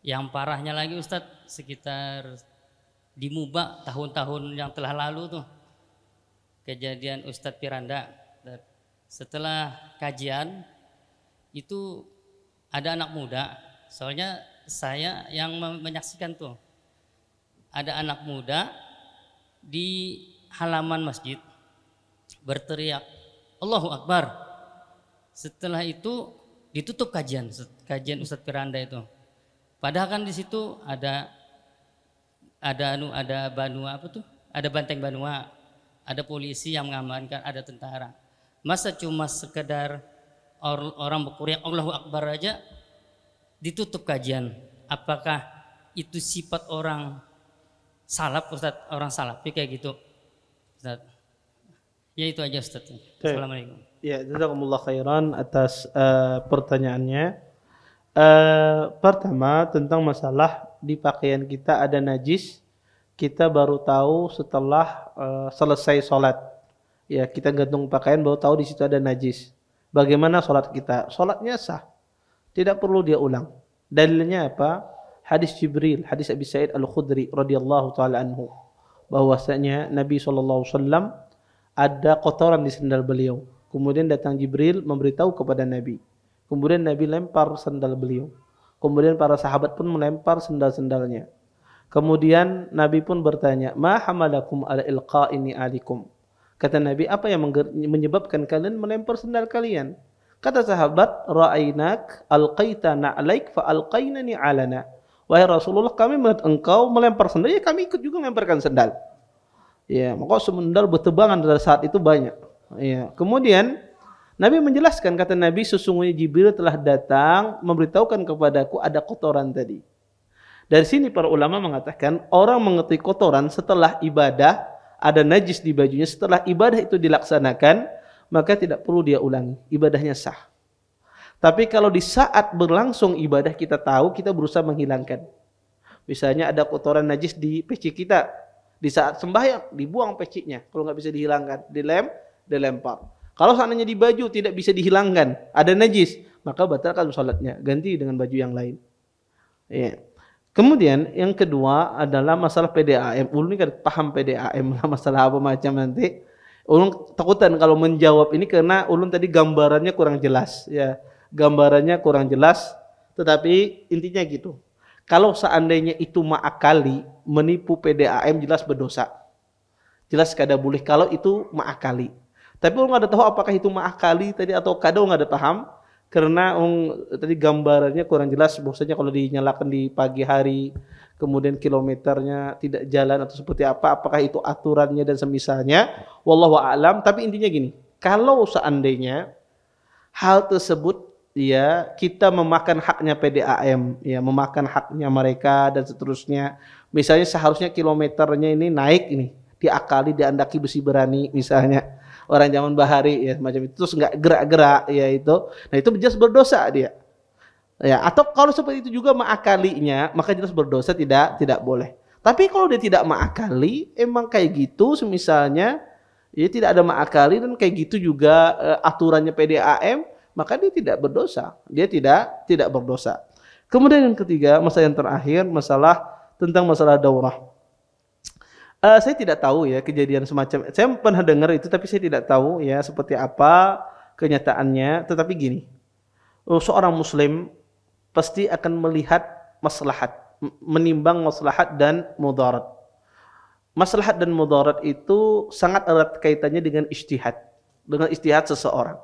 B: Yang parahnya lagi Ustaz sekitar di Muba tahun-tahun yang telah lalu tuh kejadian Ustadz Piranda setelah kajian itu ada anak muda soalnya saya yang menyaksikan tuh ada anak muda di halaman masjid berteriak Allahu Akbar. Setelah itu ditutup kajian kajian Ustadz Keranda itu. Padahal kan di situ ada ada anu ada banua apa tuh? Ada banteng banua, ada polisi yang mengamankan, ada tentara. Masa cuma sekedar or, orang berkuriak Allahu Akbar aja ditutup kajian. Apakah itu sifat orang salap Ustaz, orang salafi kayak gitu. Ustaz. Ya itu aja Ustaz. Okay. Assalamualaikum.
A: Ya, jazakumullah khairan atas uh, pertanyaannya. Uh, pertama tentang masalah di pakaian kita ada najis, kita baru tahu setelah uh, selesai sholat. Ya, kita gantung pakaian baru tahu di situ ada najis. Bagaimana sholat kita? Sholatnya sah, tidak perlu dia ulang. Dalilnya apa? hadis Jibril, hadis Abi Sa'id Al-Khudri radhiyallahu taala anhu bahwasanya Nabi sallallahu wasallam ada kotoran di sendal beliau. Kemudian datang Jibril memberitahu kepada Nabi. Kemudian Nabi lempar sendal beliau. Kemudian para sahabat pun melempar sendal-sendalnya. Kemudian Nabi pun bertanya, "Ma hamalakum ala ilqa ini alikum?" Kata Nabi, "Apa yang menyebabkan kalian melempar sendal kalian?" Kata sahabat, "Ra'ainak alqaita na'laik fa alqainani alana." Wahai Rasulullah, kami melihat engkau melempar sendal, ya kami ikut juga melemparkan sendal. Ya, maka sendal bertebangan pada saat itu banyak. Ya, kemudian Nabi menjelaskan kata Nabi sesungguhnya Jibril telah datang memberitahukan kepadaku ada kotoran tadi. Dari sini para ulama mengatakan orang mengetahui kotoran setelah ibadah ada najis di bajunya setelah ibadah itu dilaksanakan maka tidak perlu dia ulangi ibadahnya sah. Tapi kalau di saat berlangsung ibadah kita tahu, kita berusaha menghilangkan. Misalnya ada kotoran najis di peci kita. Di saat sembahyang, dibuang pecinya. Kalau nggak bisa dihilangkan, dilem, dilempar. Kalau seandainya di baju tidak bisa dihilangkan, ada najis, maka batalkan sholatnya. Ganti dengan baju yang lain. Ya. Kemudian yang kedua adalah masalah PDAM. Ulun ini kan paham PDAM lah masalah apa macam nanti. Ulun takutan kalau menjawab ini karena ulun tadi gambarannya kurang jelas ya gambarannya kurang jelas, tetapi intinya gitu. Kalau seandainya itu ma'akali, menipu PDAM jelas berdosa. Jelas kada boleh kalau itu ma'akali. Tapi orang nggak ada tahu apakah itu ma'akali tadi atau kada nggak ada paham. Karena orang tadi gambarannya kurang jelas, bahwasanya kalau dinyalakan di pagi hari, kemudian kilometernya tidak jalan atau seperti apa, apakah itu aturannya dan semisalnya, wallahu a'lam. Tapi intinya gini, kalau seandainya hal tersebut ya kita memakan haknya PDAM ya memakan haknya mereka dan seterusnya misalnya seharusnya kilometernya ini naik ini diakali diandaki besi berani misalnya orang zaman bahari ya macam itu terus nggak gerak-gerak ya itu nah itu jelas berdosa dia ya atau kalau seperti itu juga maakalinya maka jelas berdosa tidak tidak boleh tapi kalau dia tidak maakali, emang kayak gitu misalnya ya tidak ada maakali dan kayak gitu juga uh, aturannya PDAM maka dia tidak berdosa. Dia tidak tidak berdosa. Kemudian yang ketiga, masalah yang terakhir, masalah tentang masalah daurah. Uh, saya tidak tahu ya kejadian semacam saya pernah dengar itu tapi saya tidak tahu ya seperti apa kenyataannya tetapi gini oh, seorang muslim pasti akan melihat maslahat menimbang maslahat dan mudarat maslahat dan mudarat itu sangat erat kaitannya dengan istihad dengan istihad seseorang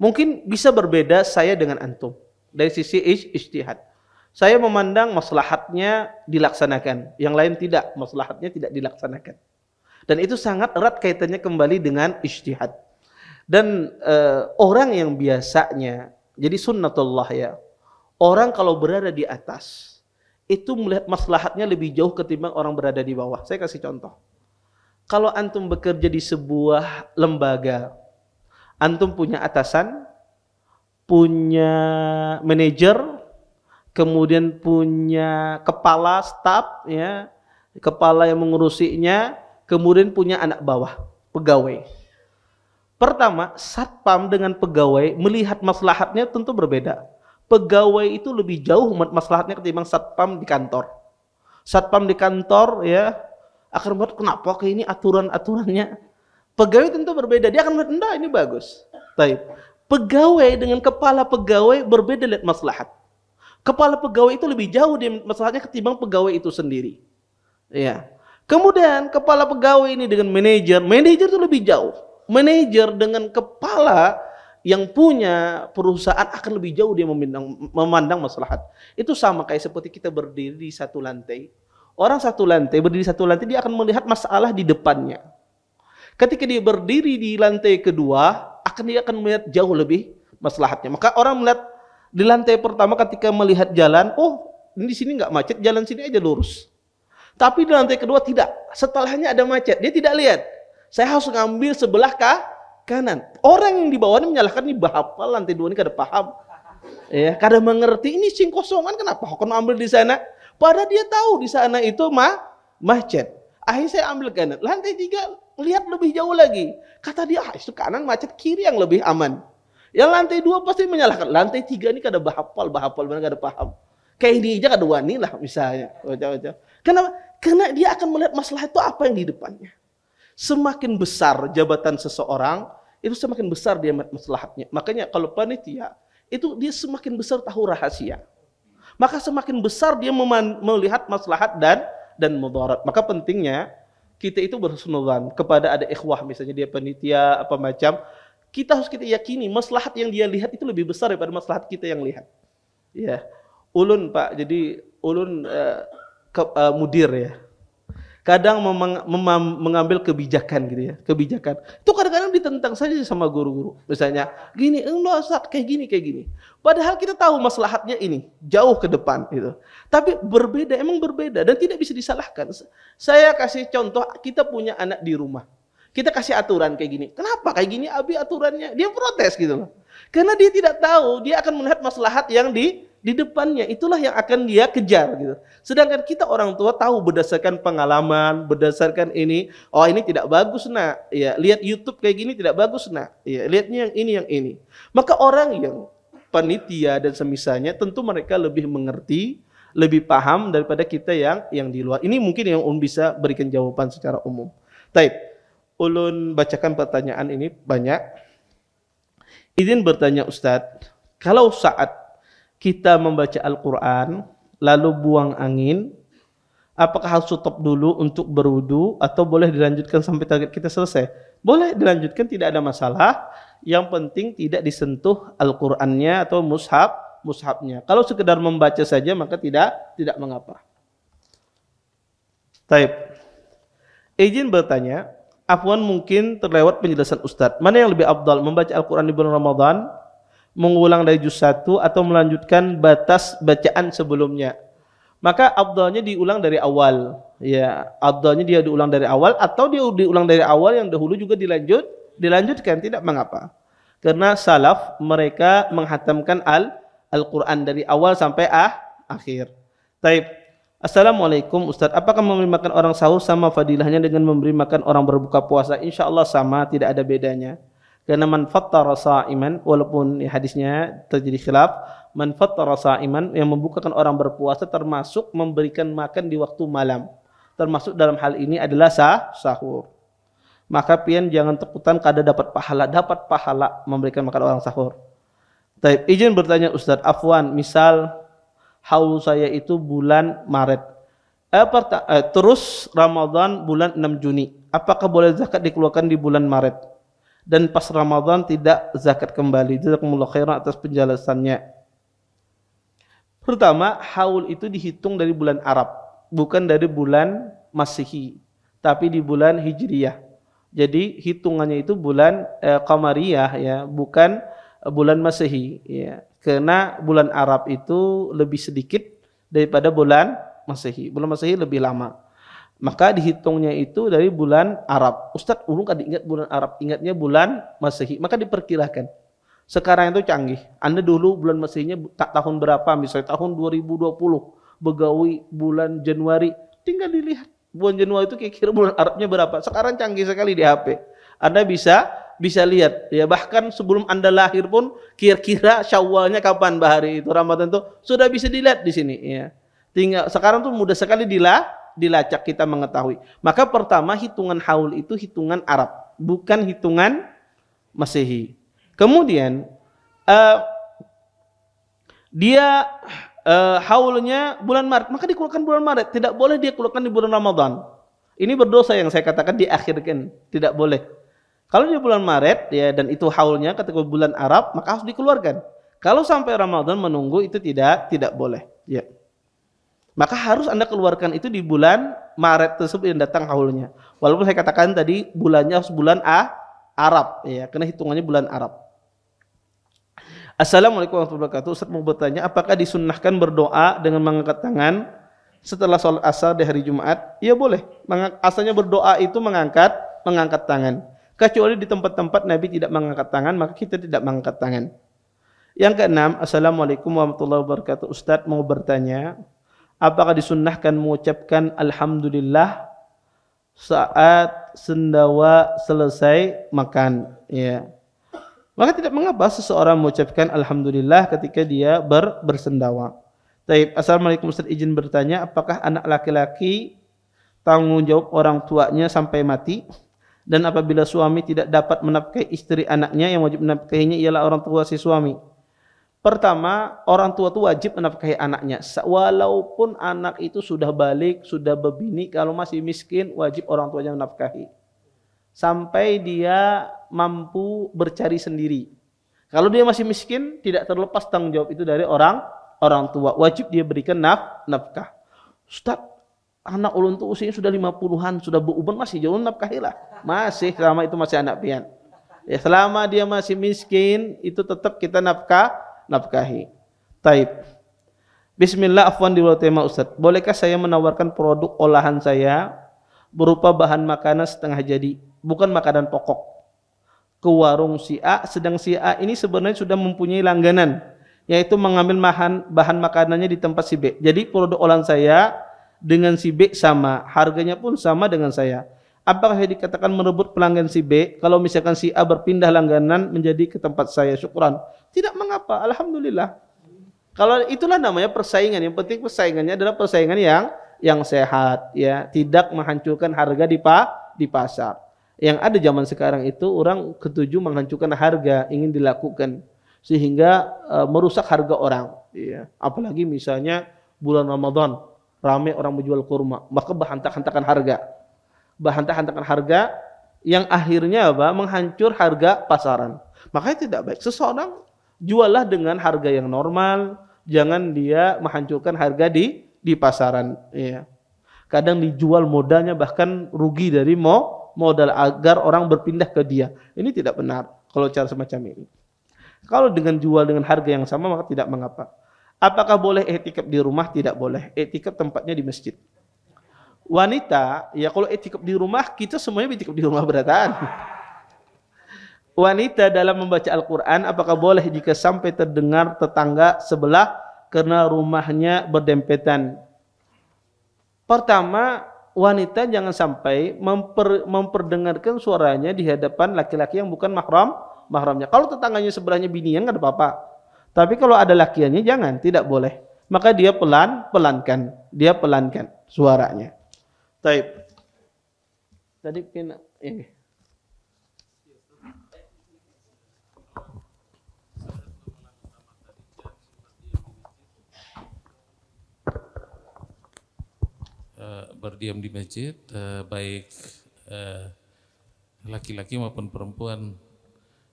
A: Mungkin bisa berbeda saya dengan antum dari sisi ijtihad. Saya memandang maslahatnya dilaksanakan, yang lain tidak, maslahatnya tidak dilaksanakan. Dan itu sangat erat kaitannya kembali dengan ijtihad. Dan e, orang yang biasanya jadi sunnatullah ya. Orang kalau berada di atas itu melihat maslahatnya lebih jauh ketimbang orang berada di bawah. Saya kasih contoh. Kalau antum bekerja di sebuah lembaga antum punya atasan, punya manajer, kemudian punya kepala staf ya, kepala yang mengurusinya, kemudian punya anak bawah, pegawai. Pertama, satpam dengan pegawai melihat maslahatnya tentu berbeda. Pegawai itu lebih jauh maslahatnya ketimbang satpam di kantor. Satpam di kantor ya akan kenapa kayak ini aturan-aturannya Pegawai tentu berbeda. Dia akan melihat, enggak ini bagus. Tapi Pegawai dengan kepala pegawai berbeda lihat maslahat. Kepala pegawai itu lebih jauh di masalahnya ketimbang pegawai itu sendiri. Ya. Kemudian kepala pegawai ini dengan manajer, manajer itu lebih jauh. Manajer dengan kepala yang punya perusahaan akan lebih jauh dia memandang, memandang maslahat. Itu sama kayak seperti kita berdiri di satu lantai. Orang satu lantai, berdiri satu lantai dia akan melihat masalah di depannya Ketika dia berdiri di lantai kedua, akan dia akan melihat jauh lebih maslahatnya. Maka orang melihat di lantai pertama ketika melihat jalan, oh ini di sini nggak macet, jalan sini aja lurus. Tapi di lantai kedua tidak. Setelahnya ada macet, dia tidak lihat. Saya harus ngambil sebelah kah? kanan. Orang yang di bawahnya menyalahkan ini bahapa lantai dua ini kada paham. Ya, kada mengerti ini sing kosongan kenapa Hokon ambil di sana? Padahal dia tahu di sana itu mah macet. Akhirnya saya ambil kanan. Lantai tiga Lihat lebih jauh lagi. Kata dia, ah, itu kanan macet, kiri yang lebih aman. Yang lantai dua pasti menyalahkan. Lantai tiga ini kada bahapal, bahapal benar kada paham. Kayak ini aja kada wani lah misalnya. Wajah-wajah. Kenapa? Karena dia akan melihat masalah itu apa yang di depannya. Semakin besar jabatan seseorang, itu semakin besar dia melihat masalahnya. Makanya kalau panitia, itu dia semakin besar tahu rahasia. Maka semakin besar dia melihat maslahat dan dan mudarat. Maka pentingnya kita itu bersunulan kepada ada ikhwah misalnya dia penitia apa macam kita harus kita yakini maslahat yang dia lihat itu lebih besar daripada maslahat kita yang lihat ya ulun pak jadi ulun uh, ke, uh, mudir ya kadang mengambil kebijakan gitu ya, kebijakan. Itu kadang-kadang ditentang saja sama guru-guru. Misalnya, gini, enggak saat kayak gini, kayak gini. Padahal kita tahu maslahatnya ini, jauh ke depan gitu. Tapi berbeda, emang berbeda dan tidak bisa disalahkan. Saya kasih contoh, kita punya anak di rumah. Kita kasih aturan kayak gini. Kenapa kayak gini Abi aturannya? Dia protes gitu loh. Karena dia tidak tahu, dia akan melihat maslahat yang di di depannya. Itulah yang akan dia kejar gitu. Sedangkan kita orang tua tahu berdasarkan pengalaman, berdasarkan ini, oh ini tidak bagus nak. Ya, lihat YouTube kayak gini tidak bagus nak. Ya, lihatnya yang ini yang ini. Maka orang yang panitia dan semisalnya tentu mereka lebih mengerti, lebih paham daripada kita yang yang di luar. Ini mungkin yang um bisa berikan jawaban secara umum. Taib. Ulun bacakan pertanyaan ini banyak. Izin bertanya Ustadz, kalau saat kita membaca Al-Quran, lalu buang angin, apakah harus stop dulu untuk berwudu atau boleh dilanjutkan sampai target kita selesai? Boleh dilanjutkan, tidak ada masalah. Yang penting tidak disentuh Al-Qur'annya atau mushaf mushafnya. Kalau sekedar membaca saja maka tidak tidak mengapa. Taib. Izin bertanya, Afwan mungkin terlewat penjelasan Ustadz. Mana yang lebih abdal, membaca Al-Quran di bulan Ramadan mengulang dari juz satu atau melanjutkan batas bacaan sebelumnya. Maka abdalnya diulang dari awal. Ya, abdalnya dia diulang dari awal atau dia diulang dari awal yang dahulu juga dilanjut dilanjutkan tidak mengapa. Karena salaf mereka menghatamkan al Al-Qur'an dari awal sampai ah akhir. Taib. Assalamualaikum Ustaz, apakah memberi makan orang sahur sama fadilahnya dengan memberi makan orang berbuka puasa? insyaallah sama, tidak ada bedanya. Karena man fattara iman walaupun hadisnya terjadi khilaf, man fattara iman yang membukakan orang berpuasa termasuk memberikan makan di waktu malam. Termasuk dalam hal ini adalah sah, sahur. Maka pian jangan takutan kada dapat pahala, dapat pahala memberikan makan orang sahur. Tapi izin bertanya Ustadz Afwan, misal haul saya itu bulan Maret. eh, eh terus Ramadan bulan 6 Juni. Apakah boleh zakat dikeluarkan di bulan Maret? dan pas Ramadan tidak zakat kembali. Jazakumullah khairan atas penjelasannya. Pertama, haul itu dihitung dari bulan Arab, bukan dari bulan Masehi, tapi di bulan Hijriyah. Jadi hitungannya itu bulan eh, Qamariyah ya, bukan eh, bulan Masehi ya. Karena bulan Arab itu lebih sedikit daripada bulan Masehi. Bulan Masehi lebih lama maka dihitungnya itu dari bulan Arab. Ustadz, ulung kan diingat bulan Arab, ingatnya bulan Masehi. Maka diperkirakan. Sekarang itu canggih. Anda dulu bulan Masehinya tak tahun berapa, misalnya tahun 2020, begawi bulan Januari, tinggal dilihat. Bulan Januari itu kira-kira bulan Arabnya berapa. Sekarang canggih sekali di HP. Anda bisa bisa lihat ya bahkan sebelum Anda lahir pun kira-kira Syawalnya kapan bahari itu Ramadan itu sudah bisa dilihat di sini ya. Tinggal sekarang tuh mudah sekali dilah dilacak kita mengetahui. Maka pertama hitungan haul itu hitungan Arab, bukan hitungan Masehi. Kemudian uh, dia uh, haulnya bulan Maret, maka dikeluarkan bulan Maret, tidak boleh dia keluarkan di bulan Ramadan. Ini berdosa yang saya katakan diakhirkan, tidak boleh. Kalau di bulan Maret ya dan itu haulnya ketika bulan Arab, maka harus dikeluarkan. Kalau sampai Ramadan menunggu itu tidak tidak boleh. Ya. Yeah maka harus Anda keluarkan itu di bulan Maret tersebut yang datang haulnya. Walaupun saya katakan tadi bulannya harus bulan A Arab ya, karena hitungannya bulan Arab. Assalamualaikum warahmatullahi wabarakatuh. Ustaz mau bertanya, apakah disunnahkan berdoa dengan mengangkat tangan setelah sholat asar di hari Jumat? Iya boleh. Asalnya berdoa itu mengangkat mengangkat tangan. Kecuali di tempat-tempat Nabi tidak mengangkat tangan, maka kita tidak mengangkat tangan. Yang keenam, Assalamualaikum warahmatullahi wabarakatuh. Ustaz mau bertanya, Apakah disunnahkan mengucapkan alhamdulillah saat sendawa selesai makan? Ya. Maka tidak mengapa seseorang mengucapkan alhamdulillah ketika dia ber bersendawa. Taib, assalamualaikum Ustaz izin bertanya, apakah anak laki-laki tanggung jawab orang tuanya sampai mati? Dan apabila suami tidak dapat menafkahi istri anaknya, yang wajib menafkahinya ialah orang tua si suami. Pertama, orang tua itu wajib menafkahi anaknya. Walaupun anak itu sudah balik, sudah berbini, kalau masih miskin, wajib orang tuanya menafkahi. Sampai dia mampu bercari sendiri. Kalau dia masih miskin, tidak terlepas tanggung jawab itu dari orang orang tua. Wajib dia berikan naf, nafkah. Ustaz, anak ulun itu usianya sudah lima puluhan sudah beruban, masih jauh lah Masih, selama itu masih anak pian. Ya, selama dia masih miskin, itu tetap kita nafkah nafkahi. Taib. Bismillah afwan di tema Ustaz. Bolehkah saya menawarkan produk olahan saya berupa bahan makanan setengah jadi, bukan makanan pokok? ke warung si A, sedang si A ini sebenarnya sudah mempunyai langganan, yaitu mengambil bahan, bahan makanannya di tempat si B. Jadi produk olahan saya dengan si B sama, harganya pun sama dengan saya. Apakah saya dikatakan merebut pelanggan si B kalau misalkan si A berpindah langganan menjadi ke tempat saya? Syukuran. Tidak mengapa, alhamdulillah. Kalau itulah namanya persaingan. Yang penting persaingannya adalah persaingan yang yang sehat, ya, tidak menghancurkan harga di pa, di pasar. Yang ada zaman sekarang itu orang ketujuh menghancurkan harga ingin dilakukan sehingga e, merusak harga orang. Ya. Apalagi misalnya bulan Ramadan ramai orang menjual kurma, maka bahantak-hantakan harga. Bahantak-hantakan harga yang akhirnya apa? menghancur harga pasaran. Makanya tidak baik. Seseorang juallah dengan harga yang normal, jangan dia menghancurkan harga di di pasaran. Ya. Kadang dijual modalnya bahkan rugi dari mo, modal agar orang berpindah ke dia. Ini tidak benar kalau cara semacam ini. Kalau dengan jual dengan harga yang sama maka tidak mengapa. Apakah boleh etikap di rumah? Tidak boleh. Etikap tempatnya di masjid wanita ya kalau etikap di rumah kita semuanya etikap di rumah berataan wanita dalam membaca Al-Quran apakah boleh jika sampai terdengar tetangga sebelah karena rumahnya berdempetan? Pertama, wanita jangan sampai memper, memperdengarkan suaranya di hadapan laki-laki yang bukan mahram mahramnya. Kalau tetangganya sebelahnya binian nggak ada apa-apa. Tapi kalau ada lakiannya jangan, tidak boleh. Maka dia pelan pelankan, dia pelankan suaranya. Taib. Tadi pina, iya. ini.
B: Eh, berdiam di masjid, uh, baik eh,
A: laki-laki uh, maupun perempuan.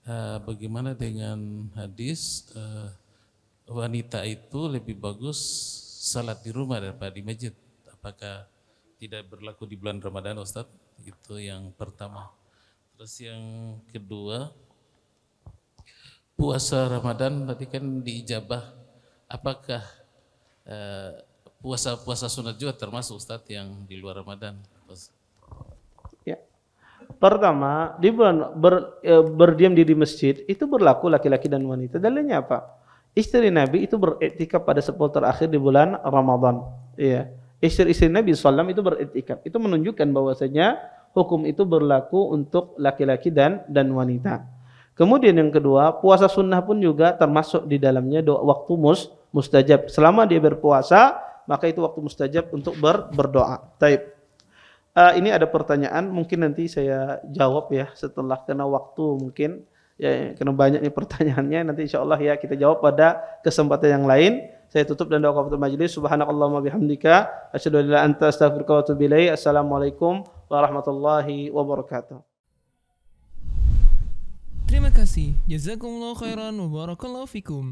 A: Uh, bagaimana dengan hadis uh, wanita itu lebih bagus salat di rumah daripada di masjid? Apakah tidak berlaku di bulan Ramadan, Ustadz? Itu yang pertama. Terus yang kedua, puasa Ramadan berarti kan diijabah. Apakah uh, puasa-puasa sunat juga termasuk Ustadz yang di luar Ramadan? Ya. Pertama, di bulan ber, e, berdiam diri di masjid itu berlaku laki-laki dan wanita. Dalilnya apa? Istri Nabi itu beretika pada sepuluh terakhir di bulan Ramadan. Iya. Istri-istri Nabi SAW itu beretika. Itu menunjukkan bahwasanya hukum itu berlaku untuk laki-laki dan dan wanita. Kemudian yang kedua, puasa sunnah pun juga termasuk di dalamnya doa waktu mus mustajab. Selama dia berpuasa, maka itu waktu mustajab untuk ber, berdoa. Taib. Uh, ini ada pertanyaan, mungkin nanti saya jawab ya setelah kena waktu mungkin ya kena banyak nih pertanyaannya nanti insya Allah ya kita jawab pada kesempatan yang lain. Saya tutup dan doa kafatul majelis. Subhanakallahumma bihamdika asyhadu an la anta astaghfiruka wa atubu ilaik. Assalamualaikum warahmatullahi wabarakatuh. Terima kasih. Jazakumullah khairan wa barakallahu fikum.